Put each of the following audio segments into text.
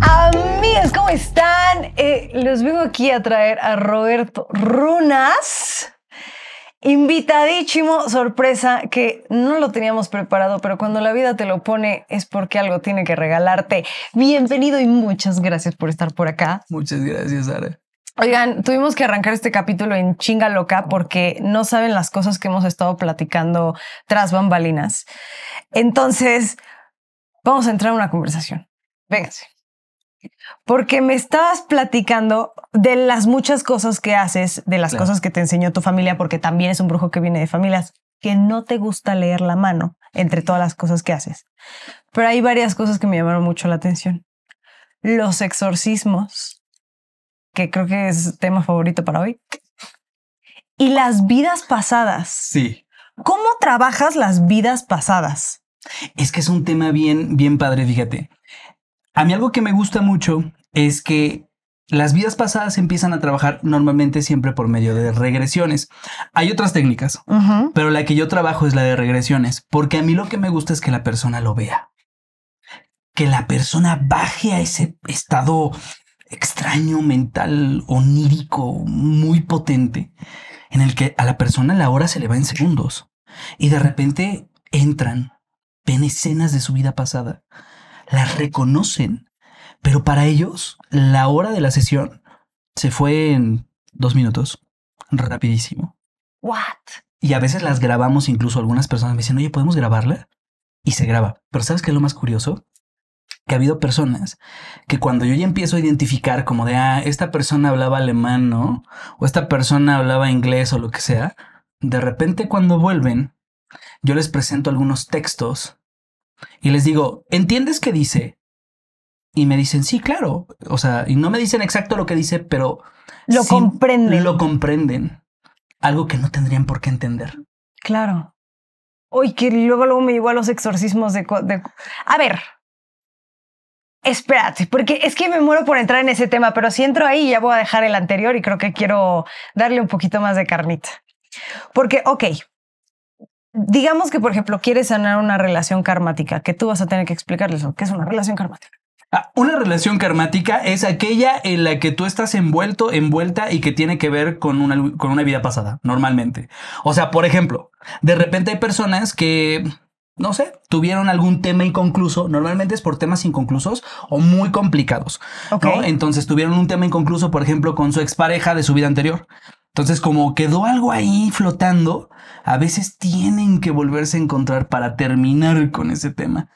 Amigos, ¿cómo están? Eh, los vengo aquí a traer a Roberto Runas. Invitadísimo, sorpresa, que no lo teníamos preparado, pero cuando la vida te lo pone es porque algo tiene que regalarte. Bienvenido y muchas gracias por estar por acá. Muchas gracias, Sara. Oigan, tuvimos que arrancar este capítulo en chinga loca porque no saben las cosas que hemos estado platicando tras bambalinas. Entonces, vamos a entrar a una conversación. Vénganse. Porque me estabas platicando de las muchas cosas que haces, de las cosas que te enseñó tu familia, porque también es un brujo que viene de familias, que no te gusta leer la mano entre todas las cosas que haces. Pero hay varias cosas que me llamaron mucho la atención. Los exorcismos que creo que es tema favorito para hoy. Y las vidas pasadas. Sí. ¿Cómo trabajas las vidas pasadas? Es que es un tema bien, bien padre, fíjate. A mí algo que me gusta mucho es que las vidas pasadas empiezan a trabajar normalmente siempre por medio de regresiones. Hay otras técnicas, pero la que yo trabajo es la de regresiones, porque a mí lo que me gusta es que la persona lo vea. Que la persona baje a ese estado extraño, mental, onírico, muy potente, en el que a la persona la hora se le va en segundos. Y de repente entran, ven escenas de su vida pasada, las reconocen, pero para ellos la hora de la sesión se fue en dos minutos, rapidísimo. What? Y a veces las grabamos, incluso algunas personas me dicen, oye, ¿podemos grabarla? Y se graba. Pero ¿sabes qué es lo más curioso? que ha habido personas que cuando yo ya empiezo a identificar como de, ah, esta persona hablaba alemán, O esta persona hablaba inglés o lo que sea, de repente cuando vuelven, yo les presento algunos textos y les digo, ¿entiendes qué dice? Y me dicen, sí, claro. O sea, y no me dicen exacto lo que dice, pero... Lo comprenden. Lo comprenden. Algo que no tendrían por qué entender. Claro. hoy que luego, me llegó a los exorcismos de... A ver, Espérate, porque es que me muero por entrar en ese tema, pero si entro ahí ya voy a dejar el anterior y creo que quiero darle un poquito más de carnita. Porque, ok, digamos que, por ejemplo, quieres sanar una relación karmática, que tú vas a tener que explicarles qué es una relación karmática. Ah, una relación karmática es aquella en la que tú estás envuelto, envuelta y que tiene que ver con con una vida pasada, normalmente. O sea, por ejemplo, de repente hay personas que no sé, tuvieron algún tema inconcluso, normalmente es por temas inconclusos o muy complicados. Entonces tuvieron un tema inconcluso, por ejemplo, con su expareja de su vida anterior. Entonces, como quedó algo ahí flotando, a veces tienen que volverse a encontrar para terminar con ese tema.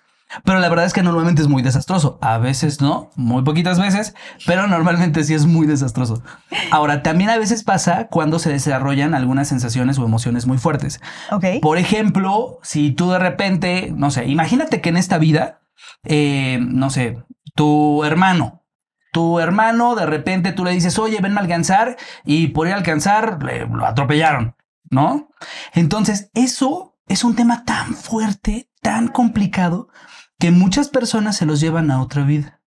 Pero la verdad es que normalmente es muy desastroso. A veces no, muy poquitas veces, pero normalmente sí es muy desastroso. Ahora, también a veces pasa cuando se desarrollan algunas sensaciones o emociones muy fuertes. Ok. Por ejemplo, si tú de repente, no sé, imagínate que en esta vida, eh, no sé, tu hermano tu hermano, de repente tú le dices, oye, venme a alcanzar, y por ir a alcanzar lo atropellaron, ¿no? Entonces, eso es un tema tan fuerte, tan complicado, que muchas personas se los llevan a otra vida.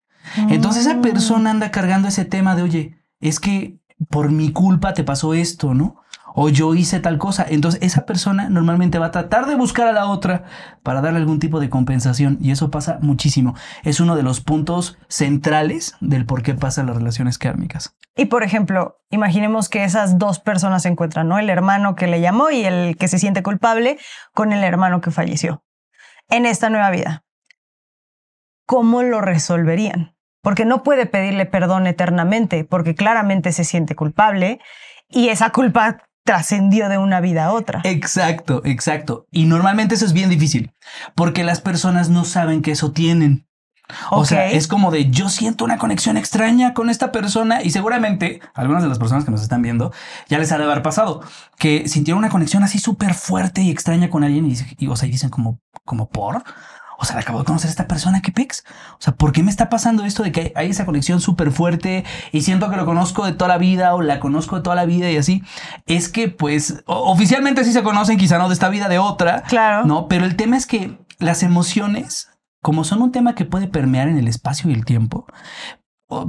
Entonces esa persona mm. anda cargando ese tema de, oye, es que por mi culpa te pasó esto, ¿no? O yo hice tal cosa. Entonces esa persona normalmente va a tratar de buscar a la otra para darle algún tipo de compensación. Y eso pasa muchísimo. Es uno de los puntos centrales del por qué pasan las relaciones kármicas. Y por ejemplo, imaginemos que esas dos personas se encuentran, ¿no? El hermano que le llamó y el que se siente culpable con el hermano que falleció en esta nueva vida. ¿cómo lo resolverían? Porque no puede pedirle perdón eternamente, porque claramente se siente culpable y esa culpa trascendió de una vida a otra. Exacto, exacto. Y normalmente eso es bien difícil, porque las personas no saben que eso tienen. O sea, es como de yo siento una conexión extraña con esta persona y seguramente algunas de las personas que nos están viendo ya les ha de haber pasado que sintieron una conexión así súper fuerte y extraña con alguien y, y, o sea, y dicen como, como por, o sea, le acabo de conocer a esta persona, que pex. O sea, ¿por qué me está pasando esto de que hay esa conexión súper fuerte y siento que lo conozco de toda la vida o la conozco de toda la vida y así? Es que, pues, oficialmente sí se conocen, quizá no de esta vida, de otra. Claro. No, pero el tema es que las emociones, como son un tema que puede permear en el espacio y el tiempo,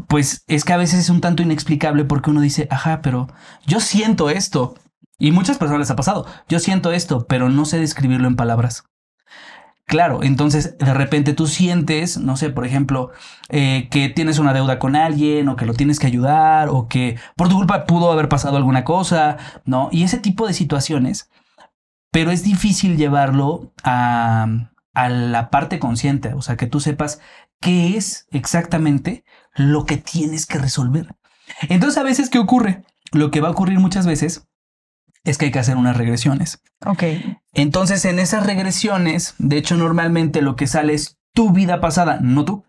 pues es que a veces es un tanto inexplicable porque uno dice, ajá, pero yo siento esto. Y muchas personas les ha pasado, yo siento esto, pero no sé describirlo en palabras. Claro, entonces de repente tú sientes, no sé, por ejemplo, eh, que tienes una deuda con alguien o que lo tienes que ayudar o que por tu culpa pudo haber pasado alguna cosa, ¿no? Y ese tipo de situaciones, pero es difícil llevarlo a, a la parte consciente, o sea, que tú sepas qué es exactamente lo que tienes que resolver. Entonces a veces, ¿qué ocurre? Lo que va a ocurrir muchas veces es que hay que hacer unas regresiones. Ok. Entonces, en esas regresiones, de hecho, normalmente lo que sale es tu vida pasada, no tú.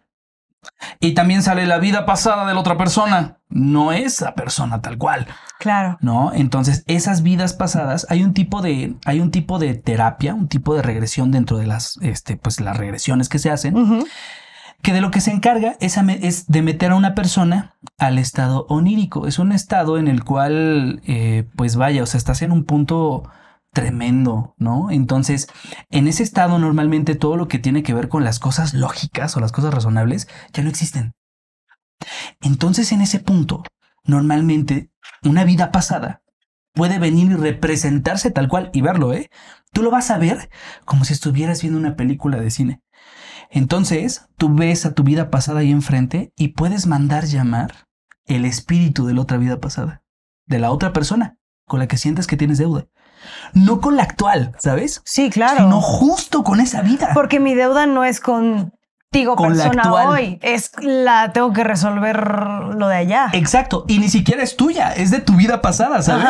Y también sale la vida pasada de la otra persona, no esa persona tal cual. Claro. ¿No? Entonces, esas vidas pasadas, hay un tipo de, hay un tipo de terapia, un tipo de regresión dentro de las, este, pues las regresiones que se hacen, que de lo que se encarga es, de meter a una persona al estado onírico. Es un estado en el cual, eh, pues vaya, o sea, estás en un punto tremendo, ¿no? Entonces, en ese estado normalmente todo lo que tiene que ver con las cosas lógicas o las cosas razonables ya no existen. Entonces, en ese punto, normalmente una vida pasada puede venir y representarse tal cual y verlo, ¿eh? Tú lo vas a ver como si estuvieras viendo una película de cine. Entonces, tú ves a tu vida pasada ahí enfrente y puedes mandar llamar el espíritu de la otra vida pasada, de la otra persona con la que sientes que tienes deuda no con la actual, ¿sabes? Sí, claro. Sino justo con esa vida. Porque mi deuda no es contigo persona hoy. Es la tengo que resolver lo de allá. Exacto. Y ni siquiera es tuya, es de tu vida pasada, ¿sabes?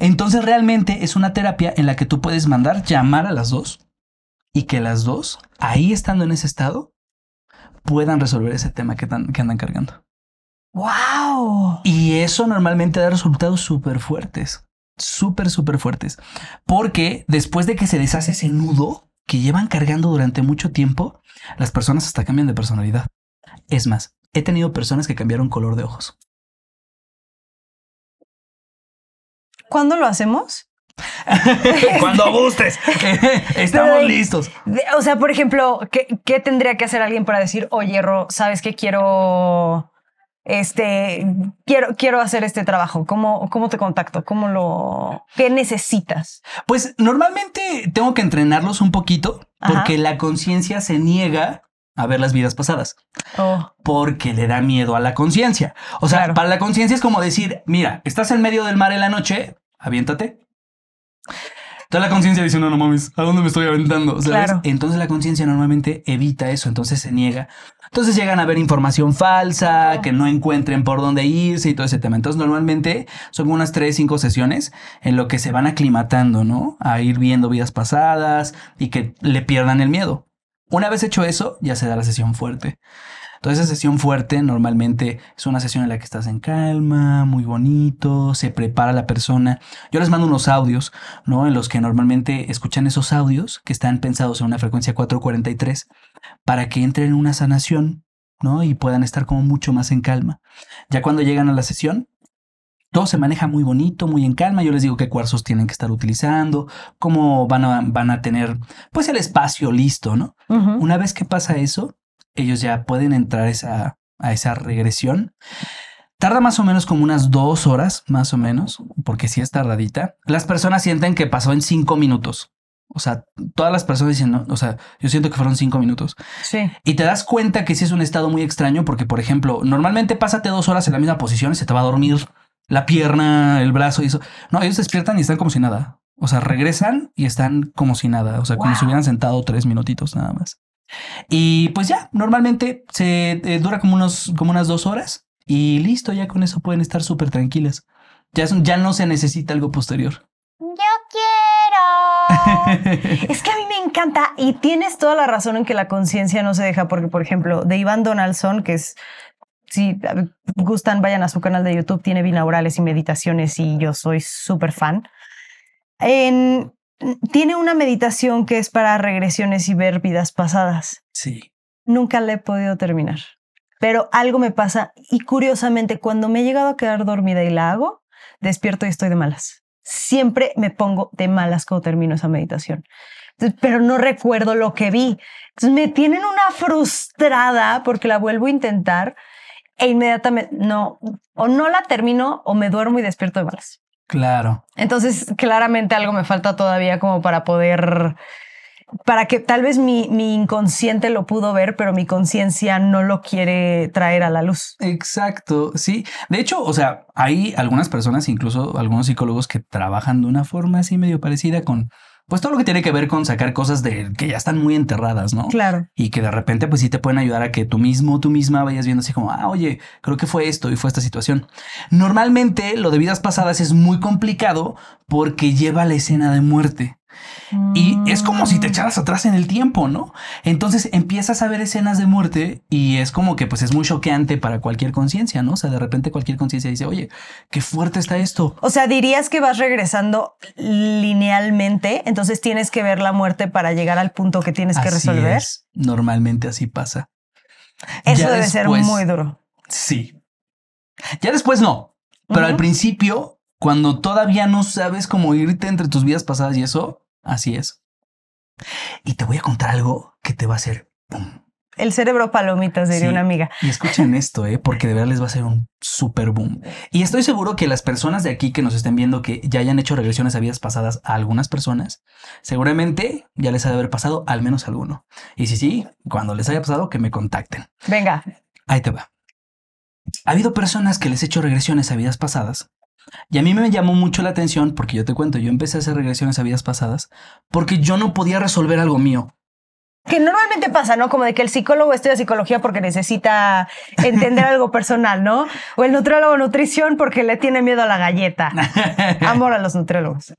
Entonces realmente es una terapia en la que tú puedes mandar llamar a las dos y que las dos, ahí estando en ese estado, puedan resolver ese tema que, que andan cargando. ¡Wow! Y eso normalmente da resultados súper fuertes súper, súper fuertes. Porque después de que se deshace ese nudo que llevan cargando durante mucho tiempo, las personas hasta cambian de personalidad. Es más, he tenido personas que cambiaron color de ojos. ¿Cuándo lo hacemos? Cuando gustes. Estamos listos. O sea, por ejemplo, ¿qué, tendría que hacer alguien para decir, oye, Ro, sabes que quiero este, quiero, quiero hacer este trabajo? ¿Cómo, ¿Cómo te contacto? ¿Cómo lo, qué necesitas? Pues normalmente tengo que entrenarlos un poquito porque la conciencia se niega a ver las vidas pasadas oh. porque le da miedo a la conciencia. O sea, para la conciencia es como decir, mira, estás en medio del mar en la noche, aviéntate. Entonces la conciencia dice, no, no mames, ¿a dónde me estoy aventando? Claro. Entonces la conciencia normalmente evita eso, entonces se niega. Entonces llegan a ver información falsa, que no encuentren por dónde irse y todo ese tema. Entonces normalmente son unas tres, cinco sesiones en lo que se van aclimatando, ¿no? A ir viendo vidas pasadas y que le pierdan el miedo. Una vez hecho eso, ya se da la sesión fuerte. Entonces, esa sesión fuerte normalmente es una sesión en la que estás en calma, muy bonito, se prepara la persona. Yo les mando unos audios, ¿no? En los que normalmente escuchan esos audios que están pensados en una frecuencia 443 para que entren en una sanación, ¿no? Y puedan estar como mucho más en calma. Ya cuando llegan a la sesión, todo se maneja muy bonito, muy en calma. Yo les digo qué cuarzos tienen que estar utilizando, cómo van a, van a tener, pues, el espacio listo, ¿no? Una vez que pasa eso, ellos ya pueden entrar esa, a esa regresión. Tarda más o menos como unas dos horas, más o menos, porque si es tardadita. Las personas sienten que pasó en cinco minutos. O sea, todas las personas dicen, o sea, yo siento que fueron cinco minutos. Sí. Y te das cuenta que sí es un estado muy extraño porque, por ejemplo, normalmente pásate dos horas en la misma posición y se te va a dormir la pierna, el brazo y eso. No, ellos despiertan y están como si nada. O sea, regresan y están como si nada. O sea, como si hubieran sentado tres minutitos nada más. Y pues ya, normalmente se eh, dura como, unos, como unas dos horas y listo, ya con eso pueden estar súper tranquilas. Ya, ya no se necesita algo posterior. Yo quiero. es que a mí me encanta y tienes toda la razón en que la conciencia no se deja, porque, por ejemplo, de Iván Donaldson, que es si gustan, vayan a su canal de YouTube, tiene binaurales y meditaciones y yo soy súper fan. En tiene una meditación que es para regresiones y ver vidas pasadas. Sí. Nunca la he podido terminar, pero algo me pasa y curiosamente cuando me he llegado a quedar dormida y la hago, despierto y estoy de malas. Siempre me pongo de malas cuando termino esa meditación, pero no recuerdo lo que vi. Entonces me tienen una frustrada porque la vuelvo a intentar e inmediatamente no, o no la termino o me duermo y despierto de malas. Claro. Entonces, claramente algo me falta todavía como para poder, para que tal vez mi, inconsciente lo pudo ver, pero mi conciencia no lo quiere traer a la luz. Exacto, sí. De hecho, o sea, hay algunas personas, incluso algunos psicólogos que trabajan de una forma así medio parecida con pues todo lo que tiene que ver con sacar cosas de que ya están muy enterradas, ¿no? Claro. Y que de repente, pues sí te pueden ayudar a que tú mismo, tú misma vayas viendo así como, ah, oye, creo que fue esto y fue esta situación. Normalmente lo de vidas pasadas es muy complicado porque lleva la escena de muerte. Y mm. es como si te echaras atrás en el tiempo, ¿no? Entonces empiezas a ver escenas de muerte y es como que pues es muy choqueante para cualquier conciencia, ¿no? O sea, de repente cualquier conciencia dice, oye, qué fuerte está esto. O sea, dirías que vas regresando linealmente, entonces tienes que ver la muerte para llegar al punto que tienes que resolver. Normalmente así pasa. Eso debe ser muy duro. Sí. Ya después no, pero al principio, cuando todavía no sabes cómo irte entre tus vidas pasadas y eso, Así es. Y te voy a contar algo que te va a hacer El cerebro palomitas, diría una amiga. Y escuchen esto, ¿eh? porque de verdad les va a ser un super boom. Y estoy seguro que las personas de aquí que nos estén viendo que ya hayan hecho regresiones a vidas pasadas a algunas personas, seguramente ya les ha de haber pasado al menos alguno. Y si sí, cuando les haya pasado, que me contacten. Venga. Ahí te va. Ha habido personas que les he hecho regresiones a vidas pasadas y a mí me llamó mucho la atención, porque yo te cuento, yo empecé a hacer regresiones a vidas pasadas, porque yo no podía resolver algo mío. Que normalmente pasa, ¿no? Como de que el psicólogo estudia psicología porque necesita entender algo personal, ¿no? O el nutriólogo nutrición porque le tiene miedo a la galleta. Amor a los nutriólogos.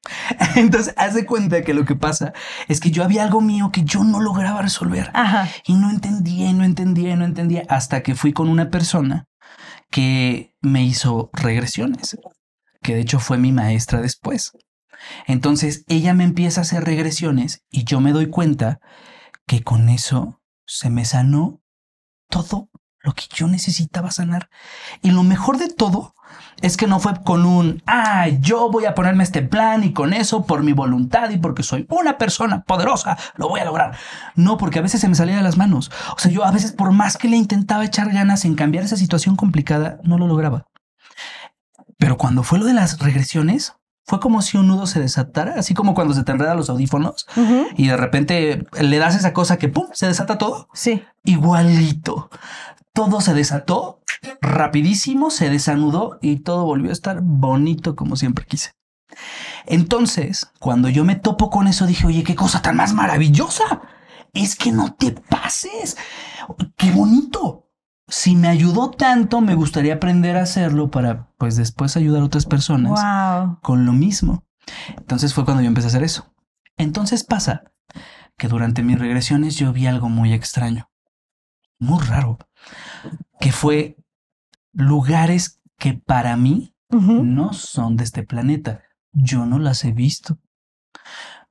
Entonces, haz de cuenta que lo que pasa es que yo había algo mío que yo no lograba resolver. Y no entendía, y no entendía, no entendía, hasta que fui con una persona que me hizo regresiones, que de hecho fue mi maestra después. Entonces ella me empieza a hacer regresiones y yo me doy cuenta que con eso se me sanó todo lo que yo necesitaba sanar. Y lo mejor de todo es que no fue con un, ah, yo voy a ponerme este plan y con eso, por mi voluntad y porque soy una persona poderosa, lo voy a lograr. No, porque a veces se me salía de las manos. O sea, yo a veces por más que le intentaba echar ganas en cambiar esa situación complicada, no lo lograba. Pero cuando fue lo de las regresiones, fue como si un nudo se desatara, así como cuando se te enredan los audífonos y de repente le das esa cosa que pum, se desata todo. Sí. Igualito todo se desató rapidísimo, se desanudó y todo volvió a estar bonito como siempre quise. Entonces, cuando yo me topo con eso, dije, oye, qué cosa tan más maravillosa. Es que no te pases. Qué bonito. Si me ayudó tanto, me gustaría aprender a hacerlo para, pues, después ayudar a otras personas con lo mismo. Entonces fue cuando yo empecé a hacer eso. Entonces pasa que durante mis regresiones yo vi algo muy extraño muy raro, que fue lugares que para mí no son de este planeta. Yo no las he visto.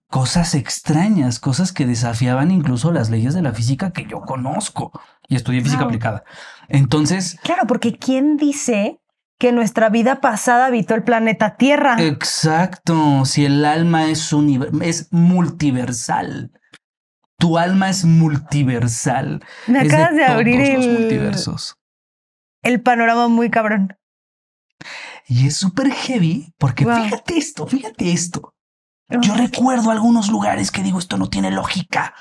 Cosas extrañas, cosas que desafiaban incluso las leyes de la física que yo conozco y estudié física aplicada. Entonces. Claro, porque ¿quién dice que nuestra vida pasada habitó el planeta Tierra. Exacto, si el alma es, es multiversal tu alma es multiversal. Me acabas de, abrir el, multiversos. el panorama muy cabrón. Y es súper heavy porque fíjate esto, fíjate esto. Yo recuerdo algunos lugares que digo, esto no tiene lógica.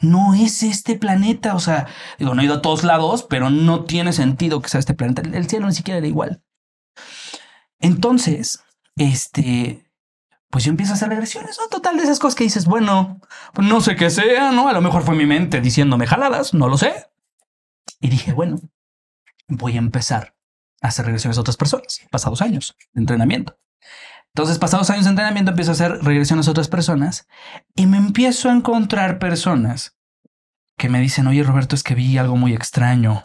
No es este planeta. O sea, digo, no he ido a todos lados, pero no tiene sentido que sea este planeta. El cielo ni siquiera era igual. Entonces, este, pues yo empiezo a hacer regresiones, son Total, de esas cosas que dices, bueno, no sé qué sea, ¿no? A lo mejor fue mi mente diciéndome jaladas, no lo sé. Y dije, bueno, voy a empezar a hacer regresiones a otras personas, pasados años de entrenamiento. Entonces, pasados años de entrenamiento, empiezo a hacer regresiones a otras personas y me empiezo a encontrar personas que me dicen, oye, Roberto, es que vi algo muy extraño.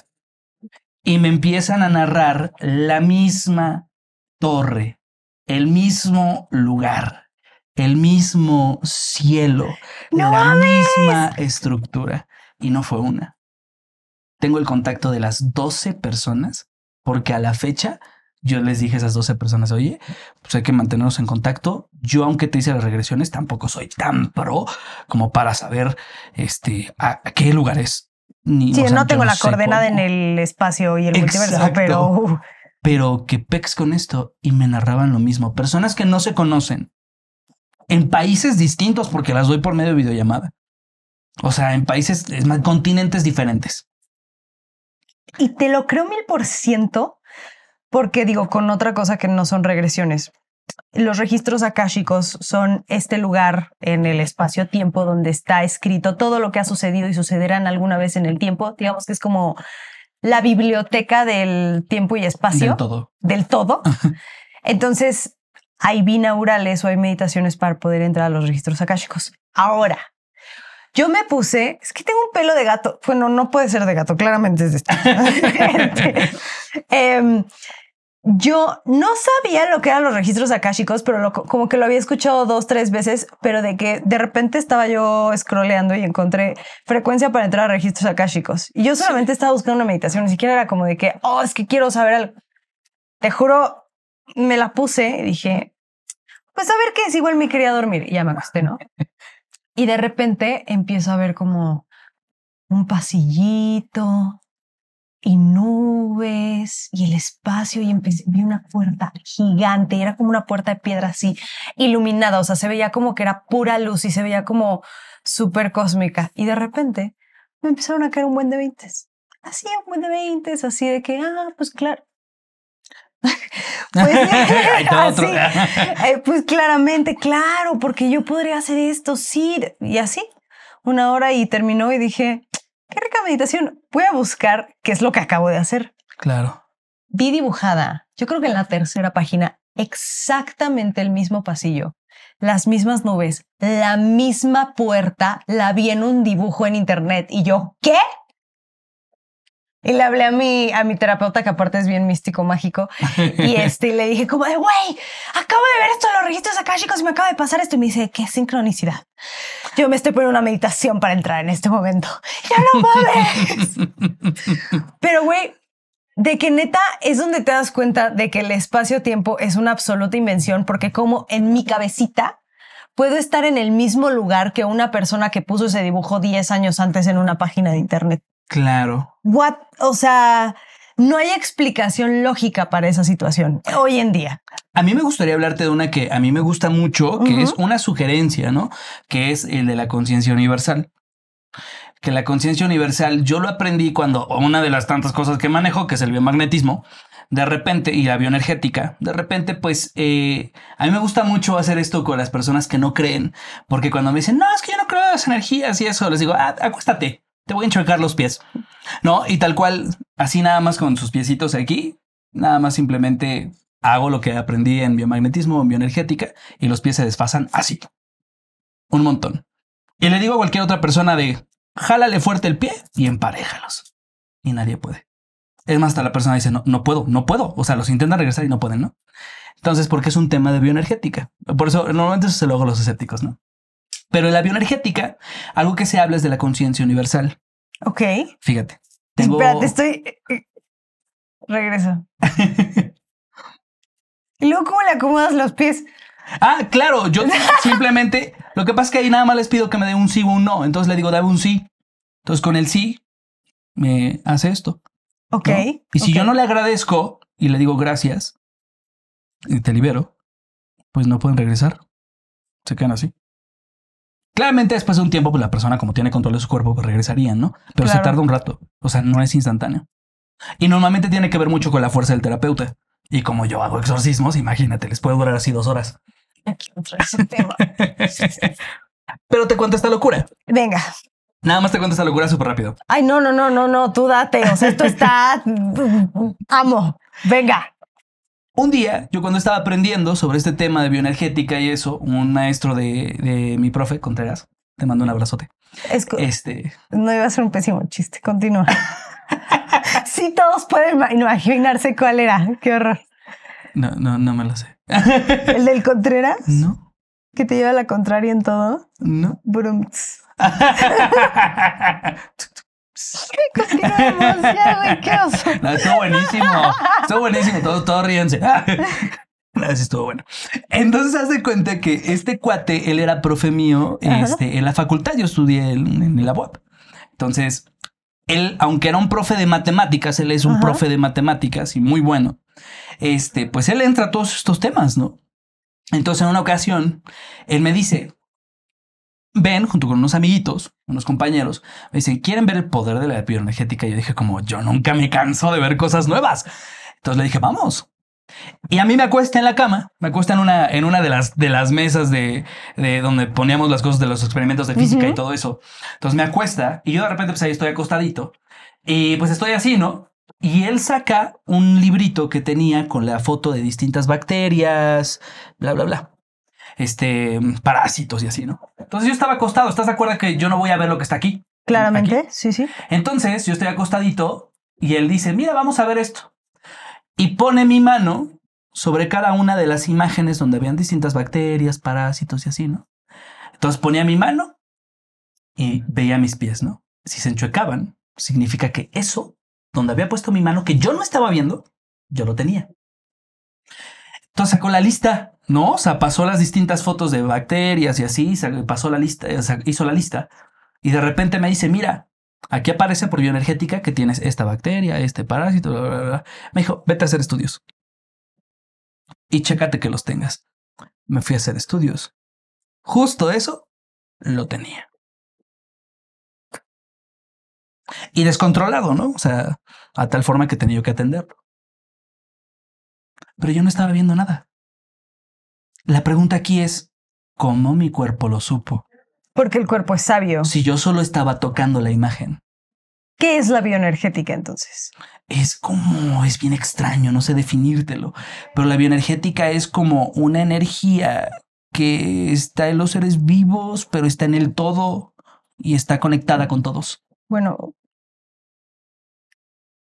Y me empiezan a narrar la misma torre el mismo lugar, el mismo cielo, la misma estructura. Y no fue una. Tengo el contacto de las 12 personas, porque a la fecha yo les dije a esas 12 personas, oye, pues hay que mantenernos en contacto. Yo, aunque te hice las regresiones, tampoco soy tan pro como para saber este, a, qué lugares. Ni, sí, no tengo la coordenada en el espacio y el multiverso, pero pero que pex con esto y me narraban lo mismo. Personas que no se conocen en países distintos porque las doy por medio de videollamada. O sea, en países, es más, continentes diferentes. Y te lo creo mil por ciento, porque digo, con otra cosa que no son regresiones. Los registros akáshicos son este lugar en el espacio-tiempo donde está escrito todo lo que ha sucedido y sucederán alguna vez en el tiempo. Digamos que es como la biblioteca del tiempo y espacio. Del todo. Del todo. Entonces, hay binaurales o hay meditaciones para poder entrar a los registros akáshicos. Ahora, yo me puse, es que tengo un pelo de gato. Bueno, no puede ser de gato, claramente es de esta. Em, yo no sabía lo que eran los registros akáshicos, pero como que lo había escuchado dos, tres veces, pero de que de repente estaba yo scrolleando y encontré frecuencia para entrar a registros akáshicos. Y yo solamente estaba buscando una meditación, ni siquiera era como de que, oh, es que quiero saber algo. Te juro, me la puse y dije, pues a ver qué es, igual me quería dormir. Y ya me acosté, ¿no? y de repente empiezo a ver como un pasillito, y nubes y el espacio y empecé, vi una puerta gigante y era como una puerta de piedra así iluminada, o sea, se veía como que era pura luz y se veía como súper cósmica y de repente me empezaron a caer un buen de veintes, así un buen de veintes, así de que, ah, pues claro. pues, eh, pues claramente, claro, porque yo podría hacer esto, sí, y así, una hora y terminó y dije, qué rica meditación. Voy a buscar qué es lo que acabo de hacer. Claro. Vi dibujada, yo creo que en la tercera página, exactamente el mismo pasillo, las mismas nubes, la misma puerta, la vi en un dibujo en internet y yo, ¿qué? Y le hablé a mi, a mi terapeuta, que aparte es bien místico, mágico, y este, y le dije como de, güey, acabo de ver esto en los registros acá, chicos, me acaba de pasar esto. Y me dice, qué sincronicidad. Yo me estoy poniendo una meditación para entrar en este momento. Ya no mames. Pero, güey, de que neta es donde te das cuenta de que el espacio-tiempo es una absoluta invención, porque como en mi cabecita puedo estar en el mismo lugar que una persona que puso ese dibujo 10 años antes en una página de internet. Claro. What, o sea, no hay explicación lógica para esa situación hoy en día. A mí me gustaría hablarte de una que a mí me gusta mucho, que es una sugerencia, ¿no? Que es el de la conciencia universal. Que la conciencia universal, yo lo aprendí cuando una de las tantas cosas que manejo, que es el biomagnetismo, de repente, y la bioenergética, de repente, pues eh, a mí me gusta mucho hacer esto con las personas que no creen, porque cuando me dicen, no, es que yo no creo en las energías y eso, les digo, ah, acuéstate te voy a enchuecar los pies, ¿no? Y tal cual, así nada más con sus piecitos aquí, nada más simplemente hago lo que aprendí en biomagnetismo, en bioenergética, y los pies se desfasan así. Un montón. Y le digo a cualquier otra persona de, jálale fuerte el pie y emparejalos. Y nadie puede. Es más, hasta la persona dice, no, no puedo, no puedo. O sea, los intentan regresar y no pueden, ¿no? Entonces, porque es un tema de bioenergética. Por eso, normalmente se lo hago a los escépticos, ¿no? Pero la bioenergética, algo que se habla es de la conciencia universal. Ok. Fíjate. Espérate, estoy. Eh, eh, regreso. ¿Y luego cómo le acomodas los pies? Ah, claro, yo simplemente. Lo que pasa es que ahí nada más les pido que me dé un sí o un no. Entonces le digo, dame un sí. Entonces con el sí me hace esto. Ok. Y si yo no le agradezco y le digo gracias y te libero, pues no pueden regresar. Se quedan así. Claramente después de un tiempo, pues la persona como tiene control de su cuerpo, pues regresaría, ¿no? Pero se tarda un rato, o sea, no es instantáneo. Y normalmente tiene que ver mucho con la fuerza del terapeuta. Y como yo hago exorcismos, imagínate, les puede durar así dos horas. Pero te cuento esta locura. Venga. Nada más te cuento esta locura súper rápido. Ay, no, no, no, no, no, tú date. O sea, esto está... Amo. Venga. Un día, yo cuando estaba aprendiendo sobre este tema de bioenergética y eso, un maestro de, mi profe, Contreras, te mando un abrazote. este... No iba a ser un pésimo chiste, continúa. sí, todos pueden imaginarse cuál era, qué horror. No, no, no me lo sé. ¿El del Contreras? No. ¿Que te lleva la contraria en todo? No. Brum. estuvo buenísimo. Estuvo buenísimo. Todos, ríense. estuvo bueno. Entonces, haz cuenta que este cuate, él era profe mío este, en la facultad. Yo estudié en, la web Entonces, él, aunque era un profe de matemáticas, él es un profe de matemáticas y muy bueno. Este, pues él entra a todos estos temas, ¿no? Entonces, en una ocasión, él me dice, ven junto con unos amiguitos, unos compañeros, me dicen, ¿quieren ver el poder de la bioenergética? Y yo dije, como yo nunca me canso de ver cosas nuevas. Entonces le dije, vamos. Y a mí me acuesta en la cama, me acuesta en una, en una de, las, de las mesas de, donde poníamos las cosas de los experimentos de física y todo eso. Entonces me acuesta y yo de repente pues ahí estoy acostadito y pues estoy así, ¿no? Y él saca un librito que tenía con la foto de distintas bacterias, bla, bla, bla este, parásitos y así, ¿no? Entonces yo estaba acostado, ¿estás de acuerdo que yo no voy a ver lo que está aquí? Claramente, sí, sí. Entonces yo estoy acostadito y él dice, mira, vamos a ver esto. Y pone mi mano sobre cada una de las imágenes donde habían distintas bacterias, parásitos y así, ¿no? Entonces ponía mi mano y veía mis pies, ¿no? Si se enchuecaban, significa que eso, donde había puesto mi mano, que yo no estaba viendo, yo lo tenía. Entonces sacó la lista ¿no? O sea, pasó las distintas fotos de bacterias y así, pasó la lista, hizo la lista. Y de repente me dice, mira, aquí aparece por bioenergética que tienes esta bacteria, este parásito, bla, bla, bla. Me dijo, vete a hacer estudios. Y chécate que los tengas. Me fui a hacer estudios. Justo eso lo tenía. Y descontrolado, ¿no? O sea, a tal forma que tenía yo que atenderlo. Pero yo no estaba viendo nada. La pregunta aquí es, ¿cómo mi cuerpo lo supo? Porque el cuerpo es sabio. Si yo solo estaba tocando la imagen. ¿Qué es la bioenergética entonces? Es como, es bien extraño, no sé definírtelo, pero la bioenergética es como una energía que está en los seres vivos, pero está en el todo y está conectada con todos. Bueno,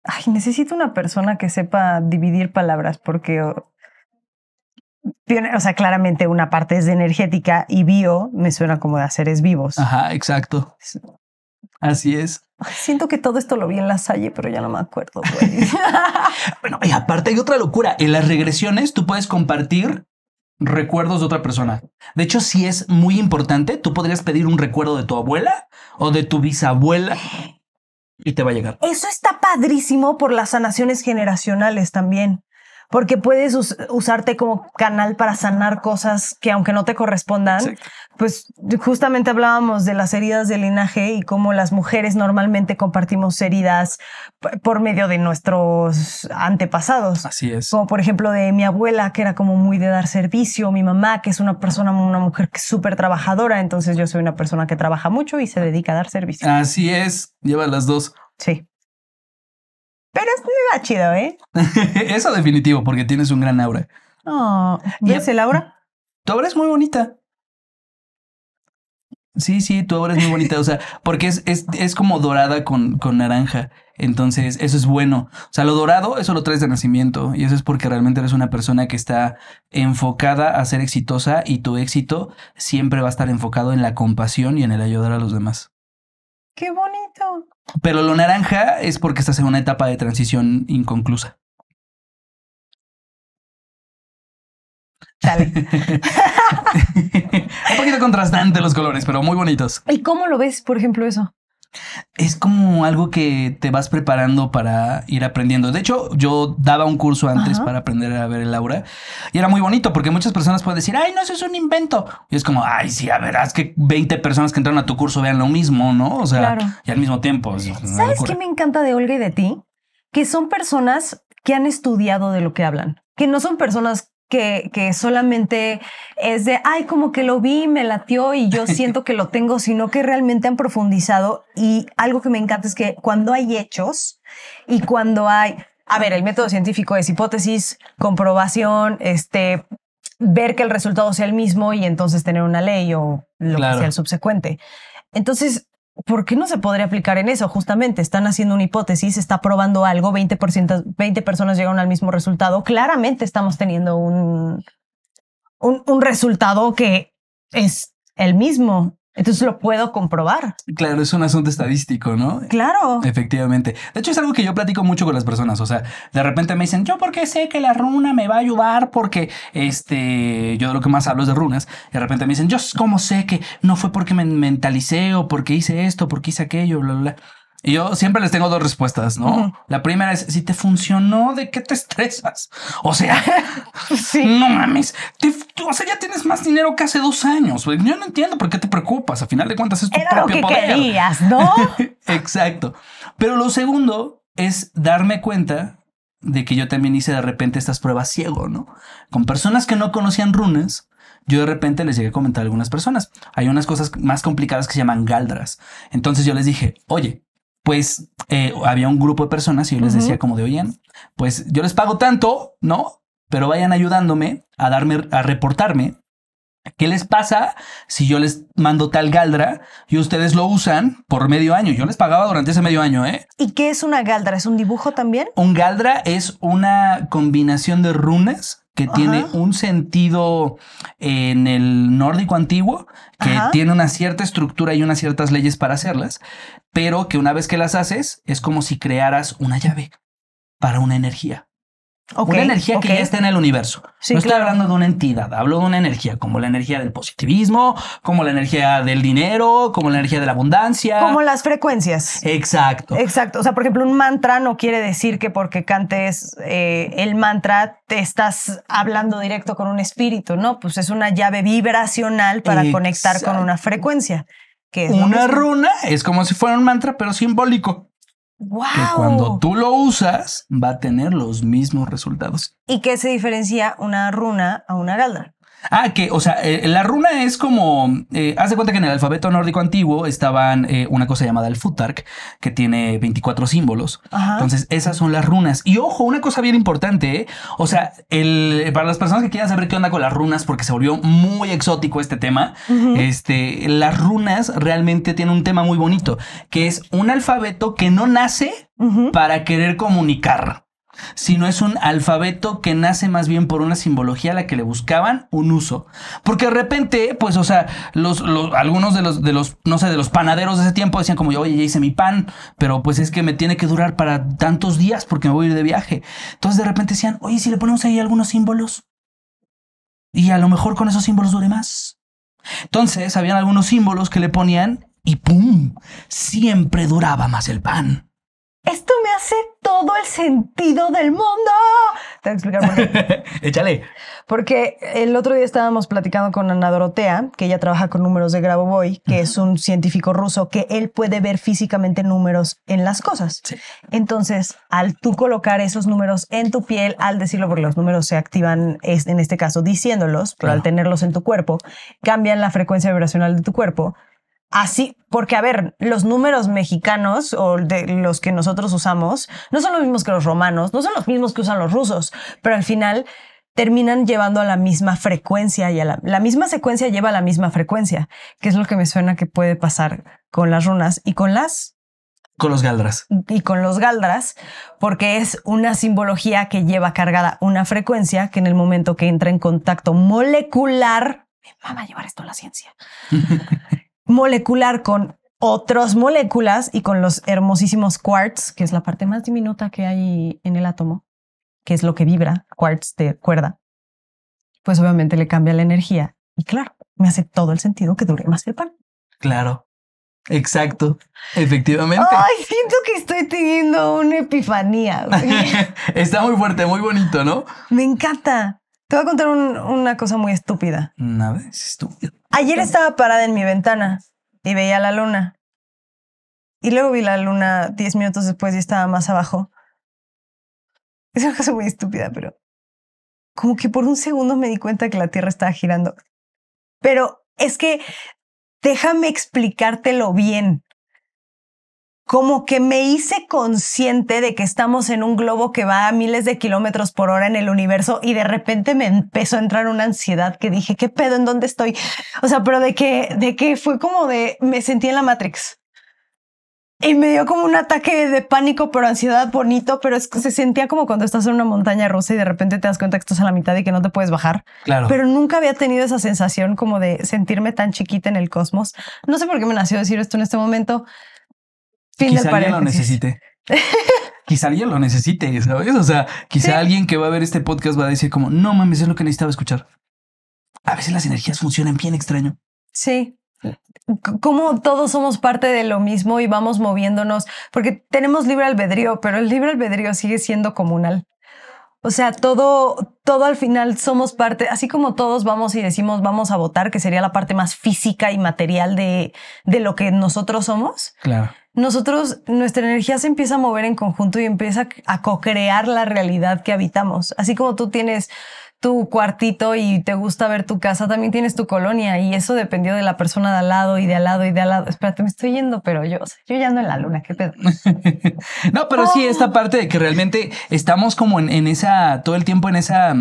ay, necesito una persona que sepa dividir palabras porque o sea, claramente una parte es de energética y bio me suena como de seres vivos. Ajá, exacto. Así es. Siento que todo esto lo vi en la Salle, pero ya no me acuerdo. bueno, y aparte hay otra locura. En las regresiones tú puedes compartir recuerdos de otra persona. De hecho, si es muy importante, tú podrías pedir un recuerdo de tu abuela o de tu bisabuela y te va a llegar. Eso está padrísimo por las sanaciones generacionales también porque puedes usarte como canal para sanar cosas que aunque no te correspondan, pues justamente hablábamos de las heridas del linaje y cómo las mujeres normalmente compartimos heridas por medio de nuestros antepasados. Así es. Como por ejemplo de mi abuela, que era como muy de dar servicio, mi mamá, que es una persona, una mujer que súper trabajadora, entonces yo soy una persona que trabaja mucho y se ah. dedica a dar servicio. Así es, lleva las dos. Sí. Pero es chido, ¿eh? Eso definitivo, porque tienes un gran aura. Oh, y ¿Ves el aura? Tu aura es muy bonita. Sí, sí, tu aura es muy bonita. O sea, porque es, es, es como dorada con, con, naranja. Entonces, eso es bueno. O sea, lo dorado, eso lo traes de nacimiento. Y eso es porque realmente eres una persona que está enfocada a ser exitosa y tu éxito siempre va a estar enfocado en la compasión y en el ayudar a los demás. ¡Qué bonito! Pero lo naranja es porque estás en una etapa de transición inconclusa. Un poquito contrastante los colores, pero muy bonitos. ¿Y cómo lo ves, por ejemplo, eso? Es como algo que te vas preparando para ir aprendiendo. De hecho, yo daba un curso antes para aprender a ver el aura y era muy bonito porque muchas personas pueden decir, ay, no, eso es un invento. Y es como, ay, sí, a verás que 20 personas que entran a tu curso vean lo mismo, ¿no? O sea, y al mismo tiempo. ¿Sabes qué me encanta de Olga y de ti? Que son personas que han estudiado de lo que hablan, que no son personas que, que, solamente es de, ay, como que lo vi, me latió y yo siento que lo tengo, sino que realmente han profundizado. Y algo que me encanta es que cuando hay hechos y cuando hay, a ver, el método científico es hipótesis, comprobación, este, ver que el resultado sea el mismo y entonces tener una ley o lo que sea el subsecuente. Entonces, ¿por qué no se podría aplicar en eso? Justamente, están haciendo una hipótesis, está probando algo, 20%, veinte personas llegaron al mismo resultado. Claramente estamos teniendo un, un resultado que es el mismo. Entonces lo puedo comprobar. Claro, es un asunto estadístico, ¿no? Claro. Efectivamente. De hecho, es algo que yo platico mucho con las personas. O sea, de repente me dicen, yo porque sé que la runa me va a ayudar, porque este, yo de lo que más hablo es de runas. De repente me dicen, yo cómo sé que no fue porque me mentalicé o porque hice esto, porque hice aquello, bla, bla, bla. Y yo siempre les tengo dos respuestas, ¿no? La primera es, si te funcionó, ¿de qué te estresas? O sea, sí. no mames, o sea, ya tienes más dinero que hace dos años. Yo no entiendo por qué te preocupas. A final de cuentas es tu propio lo que poder. ¿no? Exacto. Pero lo segundo es darme cuenta de que yo también hice de repente estas pruebas ciego, ¿no? Con personas que no conocían runes, yo de repente les llegué a comentar a algunas personas. Hay unas cosas más complicadas que se llaman galdras. Entonces yo les dije, oye, pues eh, había un grupo de personas y yo les decía como de, oye, pues yo les pago tanto, ¿no? Pero vayan ayudándome a darme, a reportarme. ¿Qué les pasa si yo les mando tal galdra y ustedes lo usan por medio año? Yo les pagaba durante ese medio año, ¿eh? ¿Y qué es una galdra? ¿Es un dibujo también? Un galdra es una combinación de runas que tiene un sentido eh, en el nórdico antiguo, que tiene una cierta estructura y unas ciertas leyes para hacerlas, pero que una vez que las haces es como si crearas una llave para una energía una energía que ya está en el universo. no estoy hablando de una entidad, hablo de una energía, como la energía del positivismo, como la energía del dinero, como la energía de la abundancia. Como las frecuencias. Exacto. Exacto. O sea, por ejemplo, un mantra no quiere decir que porque cantes eh, el mantra te estás hablando directo con un espíritu, ¿no? Pues es una llave vibracional para conectar con una frecuencia. Que una runa es como si fuera un mantra, pero simbólico. Que cuando tú lo usas, va a tener los mismos resultados. ¿Y qué se diferencia una runa a una galda Ah, que, o sea, eh, la runa es como. Eh, haz de cuenta que en el alfabeto nórdico antiguo estaban eh, una cosa llamada el futark, que tiene 24 símbolos. Entonces, esas son las runas. Y ojo, una cosa bien importante, ¿eh? o sea, el, para las personas que quieran saber qué onda con las runas, porque se volvió muy exótico este tema, este, las runas realmente tienen un tema muy bonito, que es un alfabeto que no nace para querer comunicar sino es un alfabeto que nace más bien por una simbología a la que le buscaban un uso. Porque de repente, pues, o sea, algunos de los, de los, no sé, de los panaderos de ese tiempo decían como, yo, oye, ya hice mi pan, pero pues es que me tiene que durar para tantos días porque me voy a ir de viaje. Entonces de repente decían, oye, si le ponemos ahí algunos símbolos, y a lo mejor con esos símbolos dure más. Entonces, habían algunos símbolos que le ponían y ¡pum! Siempre duraba más el pan. Esto me hace todo el sentido del mundo. Te voy a explicar por qué. Échale. Porque el otro día estábamos platicando con Ana Dorotea, que ella trabaja con números de Grabovoi, que es un científico ruso, que él puede ver físicamente números en las cosas. Entonces, al tú colocar esos números en tu piel, al decirlo, porque los números se activan, en este caso, diciéndolos, pero al tenerlos en tu cuerpo, cambian la frecuencia vibracional de tu cuerpo Así, porque a ver, los números mexicanos o de los que nosotros usamos no son los mismos que los romanos, no son los mismos que usan los rusos, pero al final terminan llevando a la misma frecuencia y a la, misma secuencia lleva a la misma frecuencia, que es lo que me suena que puede pasar con las runas y con las... Con los galdras. Y con los galdras, porque es una simbología que lleva cargada una frecuencia que en el momento que entra en contacto molecular, me a llevar esto a la ciencia, molecular con otras moléculas y con los hermosísimos quartz, que es la parte más diminuta que hay en el átomo, que es lo que vibra, quartz de cuerda, pues obviamente le cambia la energía. Y claro, me hace todo el sentido que dure más el pan. Claro. Exacto, efectivamente. Ay, siento que estoy teniendo una epifanía. Está muy fuerte, muy bonito, ¿no? Me encanta. Te voy a contar una cosa muy estúpida. Nada, mm, es estúpido. Ayer estaba parada en mi ventana y veía la luna. Y luego vi la luna diez minutos después y estaba más abajo. Es una cosa muy estúpida, pero como que por un segundo me di cuenta que la Tierra estaba girando. Pero es que déjame explicártelo bien como que me hice consciente de que estamos en un globo que va a miles de kilómetros por hora en el universo y de repente me empezó a entrar una ansiedad que dije, ¿qué pedo? ¿En dónde estoy? O sea, pero de que, de que fue como de, me sentí en la Matrix. Y me dio como un ataque de pánico, pero ansiedad bonito, pero es que se sentía como cuando estás en una montaña rusa y de repente te das cuenta que estás a la mitad y que no te puedes bajar. Claro. Pero nunca había tenido esa sensación como de sentirme tan chiquita en el cosmos. No sé por qué me nació decir esto en este momento quizá alguien lo necesite. quizá alguien lo necesite, ¿sabes? O sea, quizá alguien que va a ver este podcast va a decir como, no mames, es lo que necesitaba escuchar. A veces las energías funcionan bien extraño. Sí, como todos somos parte de lo mismo y vamos moviéndonos, porque tenemos libre albedrío, pero el libre albedrío sigue siendo comunal. O sea, todo, todo al final somos parte, así como todos vamos y decimos vamos a votar, que sería la parte más física y material de, de lo que nosotros somos. Claro. Nosotros, nuestra energía se empieza a mover en conjunto y empieza a co-crear la realidad que habitamos. Así como tú tienes tu cuartito y te gusta ver tu casa, también tienes tu colonia y eso dependió de la persona de al lado y de al lado y de al lado. Espérate, me estoy yendo, pero yo, yo ya ando en la luna, qué pedo. no, pero sí, esta parte de que realmente estamos como en, esa, todo el tiempo en esa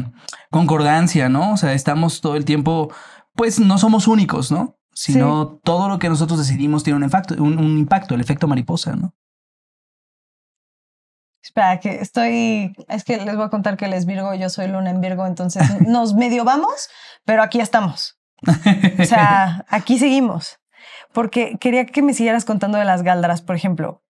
concordancia, ¿no? O sea, estamos todo el tiempo, pues no somos únicos, ¿no? Sino todo lo que nosotros decidimos tiene un un impacto, el efecto mariposa, ¿no? Espera, que estoy. Es que les voy a contar que les Virgo, yo soy Luna en Virgo, entonces nos medio vamos, pero aquí estamos. O sea, aquí seguimos. Porque quería que me siguieras contando de las galdras, por ejemplo.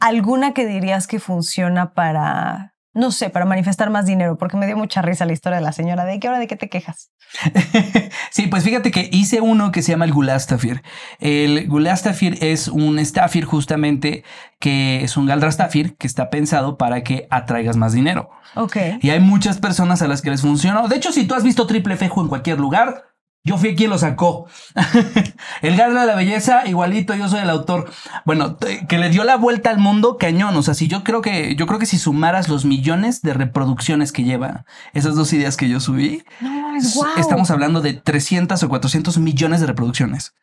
¿Alguna que dirías que funciona para no sé, para manifestar más dinero, porque me dio mucha risa la historia de la señora. ¿De qué hora de qué te quejas? sí, pues fíjate que hice uno que se llama el Gulastafir. El Gulastafir es un Staffir justamente que es un Galdrastafir que está pensado para que atraigas más dinero. Ok. Y hay muchas personas a las que les funcionó. De hecho, si tú has visto Triple Fejo en cualquier lugar, yo fui quien lo sacó. el gana de la belleza, igualito, yo soy el autor. Bueno, que le dio la vuelta al mundo cañón. O sea, si yo creo que, yo creo que si sumaras los millones de reproducciones que lleva esas dos ideas que yo subí, estamos hablando de 300 o 400 millones de reproducciones.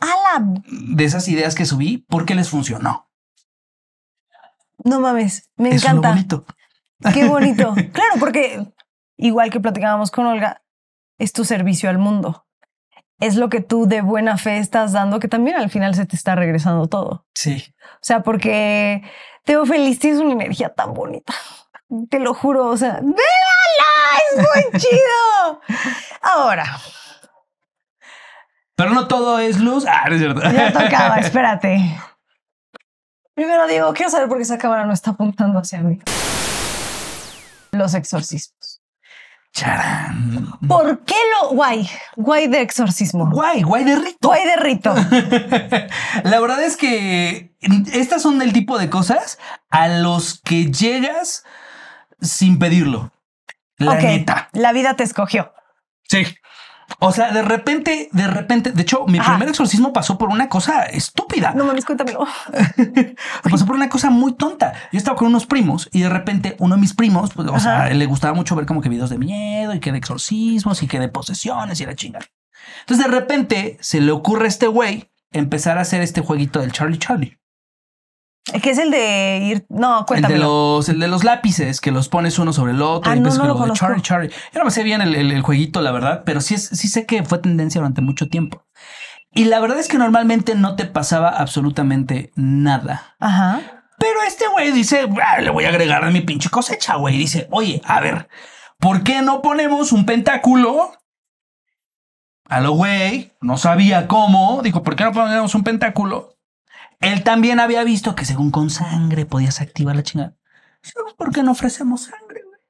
la De esas ideas que subí, ¿por qué les funcionó. No mames, me encanta. bonito. Qué bonito. claro, porque igual que platicábamos con Olga, es tu servicio al mundo. Es lo que tú de buena fe estás dando, que también al final se te está regresando todo. Sí. O sea, porque Teo Feliz una energía tan bonita. Te lo juro, o sea, véala, es muy chido. Ahora, pero no todo es luz. Ah, es verdad Ya tocaba, espérate. Primero digo, quiero saber por qué esa cámara no está apuntando hacia mí. Los exorcismos. Charán. ¿Por qué lo guay? Guay de exorcismo. Guay, guay de rito. Guay de rito. La verdad es que estas son el tipo de cosas a los que llegas sin pedirlo. La neta. La vida te escogió. Sí. O sea, de repente, de repente, de hecho, mi primer exorcismo pasó por una cosa estúpida. No mames, cuéntamelo. pasó por una cosa muy tonta. Yo estaba con unos primos y de repente uno de mis primos, pues, o sea, le gustaba mucho ver como que videos de miedo y que de exorcismos y que de posesiones y la chingada. Entonces, de repente se le ocurre a este güey empezar a hacer este jueguito del Charlie Charlie. Que es el de ir. No, cuéntame. El de los, lápices, que los pones uno sobre el otro ah, no, lo, Charlie, Charlie. Yo no me sé bien el, jueguito, la verdad, pero sí, sé que fue tendencia durante mucho tiempo. Y la verdad es que normalmente no te pasaba absolutamente nada. Ajá. Pero este güey dice, ah, le voy a agregar a mi pinche cosecha, güey. Dice, oye, a ver, ¿por qué no ponemos un pentáculo? A lo güey, no sabía cómo. Dijo, ¿por qué no ponemos un pentáculo? Él también había visto que según con sangre podías activar la chingada. por qué no ofrecemos sangre, güey?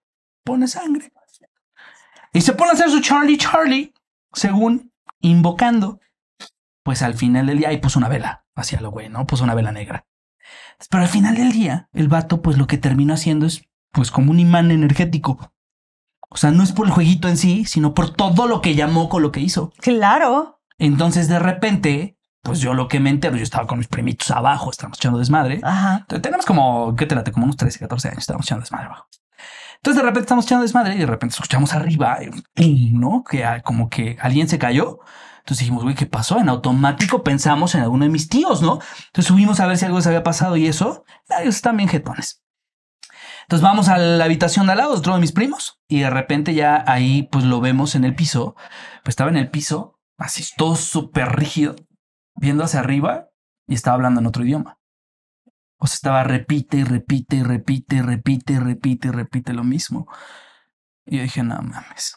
Pone sangre. Y se pone a hacer su Charlie Charlie, según invocando. Pues al final del día, ahí puso una vela hacia lo güey, ¿no? Puso una vela negra. Pero al final del día, el vato, pues lo que terminó haciendo es, pues, como un imán energético. O sea, no es por el jueguito en sí, sino por todo lo que llamó con lo que hizo. Claro. Entonces, de repente, pues yo lo que me entero, yo estaba con mis primitos abajo, estábamos echando desmadre. Ajá. Entonces, tenemos como, ¿qué te late? Como unos 13, 14 años, estábamos echando desmadre abajo. Entonces de repente estamos echando desmadre y de repente escuchamos arriba, eh, ¿no? Que ah, como que alguien se cayó. Entonces dijimos, güey, ¿qué pasó? En automático pensamos en alguno de mis tíos, ¿no? Entonces subimos a ver si algo se había pasado y eso. Ellos están bien jetones. Entonces vamos a la habitación de al lado, otro de mis primos, y de repente ya ahí pues lo vemos en el piso. Pues estaba en el piso, así todo súper rígido, viendo hacia arriba y estaba hablando en otro idioma. O sea, estaba repite repite repite repite repite repite lo mismo. Y yo dije, no mames.